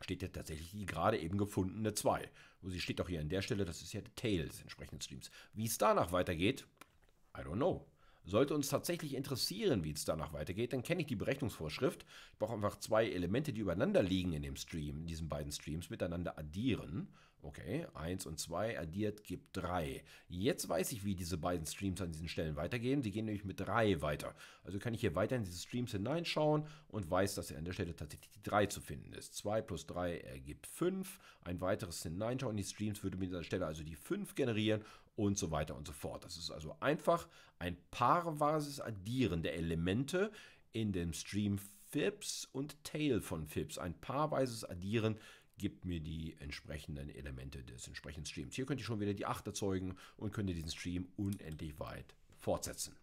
steht hier tatsächlich die gerade eben gefundene 2. Wo sie steht auch hier an der Stelle, das ist ja der Tail des entsprechenden Streams. Wie es danach weitergeht, I don't know. Sollte uns tatsächlich interessieren, wie es danach weitergeht, dann kenne ich die Berechnungsvorschrift. Ich brauche einfach zwei Elemente, die übereinander liegen in dem Stream, in diesen beiden Streams, miteinander addieren. Okay, 1 und 2 addiert gibt 3. Jetzt weiß ich, wie diese beiden Streams an diesen Stellen weitergehen. Sie gehen nämlich mit 3 weiter. Also kann ich hier weiter in diese Streams hineinschauen und weiß, dass an der Stelle tatsächlich die 3 zu finden ist. 2 plus 3 ergibt 5. Ein weiteres Hineinschauen in die Streams würde mir an dieser Stelle also die 5 generieren und so weiter und so fort. Das ist also einfach ein paarweises Addieren der Elemente in dem Stream FIPS und Tail von FIPS. Ein paarweises Addieren gibt mir die entsprechenden Elemente des entsprechenden Streams. Hier könnt ihr schon wieder die 8 erzeugen und könnt ihr diesen Stream unendlich weit fortsetzen.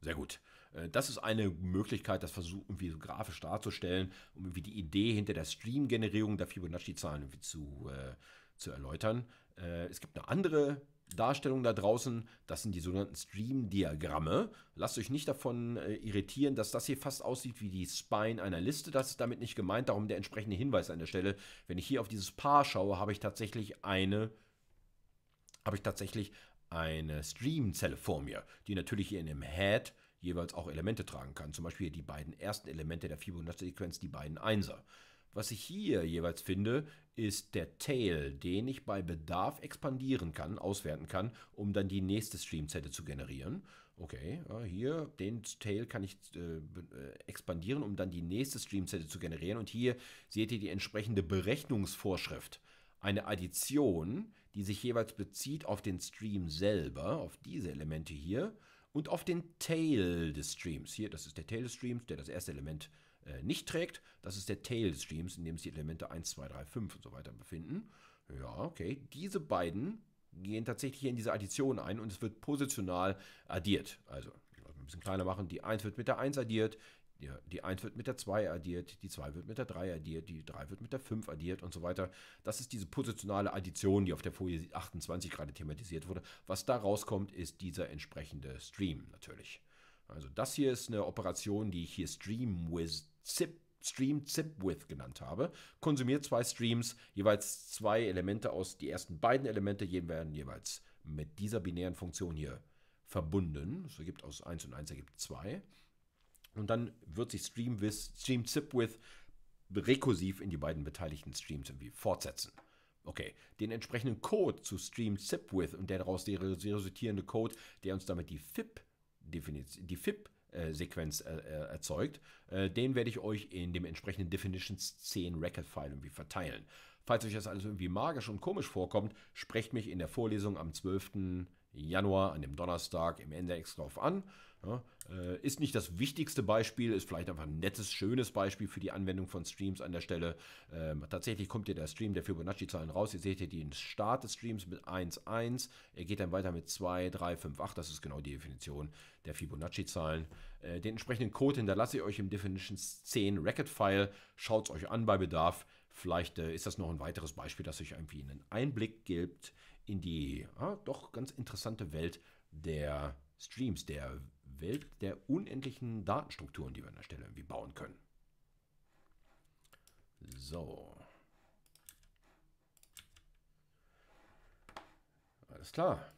Sehr gut. Äh, das ist eine Möglichkeit, das Versuch irgendwie so grafisch darzustellen, um irgendwie die Idee hinter der Stream-Generierung der Fibonacci-Zahlen zu, äh, zu erläutern. Äh, es gibt eine andere Darstellung da draußen, das sind die sogenannten Stream-Diagramme. Lasst euch nicht davon äh, irritieren, dass das hier fast aussieht wie die Spine einer Liste. Das ist damit nicht gemeint, darum der entsprechende Hinweis an der Stelle. Wenn ich hier auf dieses Paar schaue, habe ich tatsächlich eine habe ich tatsächlich eine Stream-Zelle vor mir, die natürlich hier in dem Head jeweils auch Elemente tragen kann. Zum Beispiel die beiden ersten Elemente der Fibonacci-Sequenz, die beiden Einser. Was ich hier jeweils finde, ist der Tail, den ich bei Bedarf expandieren kann, auswerten kann, um dann die nächste Streamzette zu generieren. Okay, hier, den Tail kann ich äh, äh, expandieren, um dann die nächste Streamzette zu generieren. Und hier seht ihr die entsprechende Berechnungsvorschrift. Eine Addition, die sich jeweils bezieht auf den Stream selber, auf diese Elemente hier, und auf den Tail des Streams. Hier, das ist der Tail des Streams, der das erste Element äh, äh, nicht trägt. Das ist der Tail des Streams, in dem sich Elemente 1, 2, 3, 5 und so weiter befinden. Ja, okay. Diese beiden gehen tatsächlich in diese Addition ein und es wird positional addiert. Also, ich muss ein bisschen kleiner machen. Die 1 wird mit der 1 addiert, die, die 1 wird mit der 2 addiert, die 2 wird mit der 3 addiert, die 3 wird mit der 5 addiert und so weiter. Das ist diese positionale Addition, die auf der Folie 28 gerade thematisiert wurde. Was da rauskommt, ist dieser entsprechende Stream natürlich. Also das hier ist eine Operation, die ich hier Stream with ZIP Stream Zip Width genannt habe, konsumiert zwei Streams, jeweils zwei Elemente aus, die ersten beiden Elemente werden jeweils mit dieser binären Funktion hier verbunden. So gibt aus 1 und 1 ergibt 2. Und dann wird sich Stream with Stream Zip Width rekursiv in die beiden beteiligten Streams irgendwie fortsetzen. Okay, den entsprechenden Code zu Stream Zip Width und der daraus resultierende Code, der uns damit die FIP die FIP Sequenz äh, äh, erzeugt. Äh, den werde ich euch in dem entsprechenden Definitions 10 Record-File irgendwie verteilen. Falls euch das alles irgendwie magisch und komisch vorkommt, sprecht mich in der Vorlesung am 12. Januar, an dem Donnerstag im NDX drauf an. Ja, äh, ist nicht das wichtigste Beispiel, ist vielleicht einfach ein nettes, schönes Beispiel für die Anwendung von Streams an der Stelle. Ähm, tatsächlich kommt hier der Stream der Fibonacci-Zahlen raus. Ihr seht hier den Start des Streams mit 1,1. Er geht dann weiter mit 2, 3, 5, 8. Das ist genau die Definition der Fibonacci-Zahlen. Äh, den entsprechenden Code hinterlasse ich euch im Definitions 10 Racket-File. Schaut es euch an bei Bedarf. Vielleicht äh, ist das noch ein weiteres Beispiel, das euch irgendwie einen Einblick gibt in die ja, ah, doch ganz interessante Welt der Streams, der Welt der unendlichen Datenstrukturen, die wir an der Stelle irgendwie bauen können. So. Alles klar.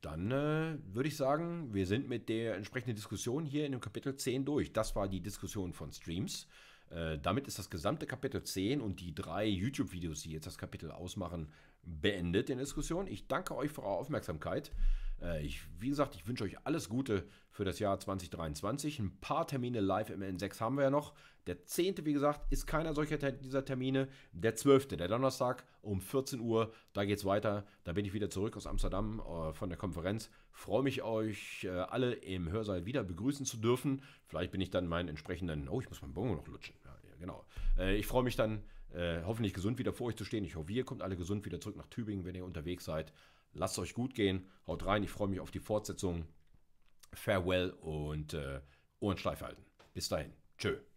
Dann äh, würde ich sagen, wir sind mit der entsprechenden Diskussion hier in dem Kapitel 10 durch. Das war die Diskussion von Streams. Äh, damit ist das gesamte Kapitel 10 und die drei YouTube-Videos, die jetzt das Kapitel ausmachen, beendet, in Diskussion. Ich danke euch für eure Aufmerksamkeit. Äh, ich, wie gesagt, ich wünsche euch alles Gute für das Jahr 2023. Ein paar Termine live im N6 haben wir ja noch. Der 10., wie gesagt, ist keiner solcher dieser Termine. Der 12., der Donnerstag um 14 Uhr, da geht es weiter. Da bin ich wieder zurück aus Amsterdam äh, von der Konferenz. Freue mich, euch äh, alle im Hörsaal wieder begrüßen zu dürfen. Vielleicht bin ich dann meinen entsprechenden. Oh, ich muss meinen Bongo noch lutschen. Ja, genau. Ich freue mich dann äh, hoffentlich gesund wieder vor euch zu stehen. Ich hoffe, ihr kommt alle gesund wieder zurück nach Tübingen, wenn ihr unterwegs seid. Lasst es euch gut gehen. Haut rein. Ich freue mich auf die Fortsetzung. Farewell und äh, Ohren steif halten. Bis dahin. Tschö.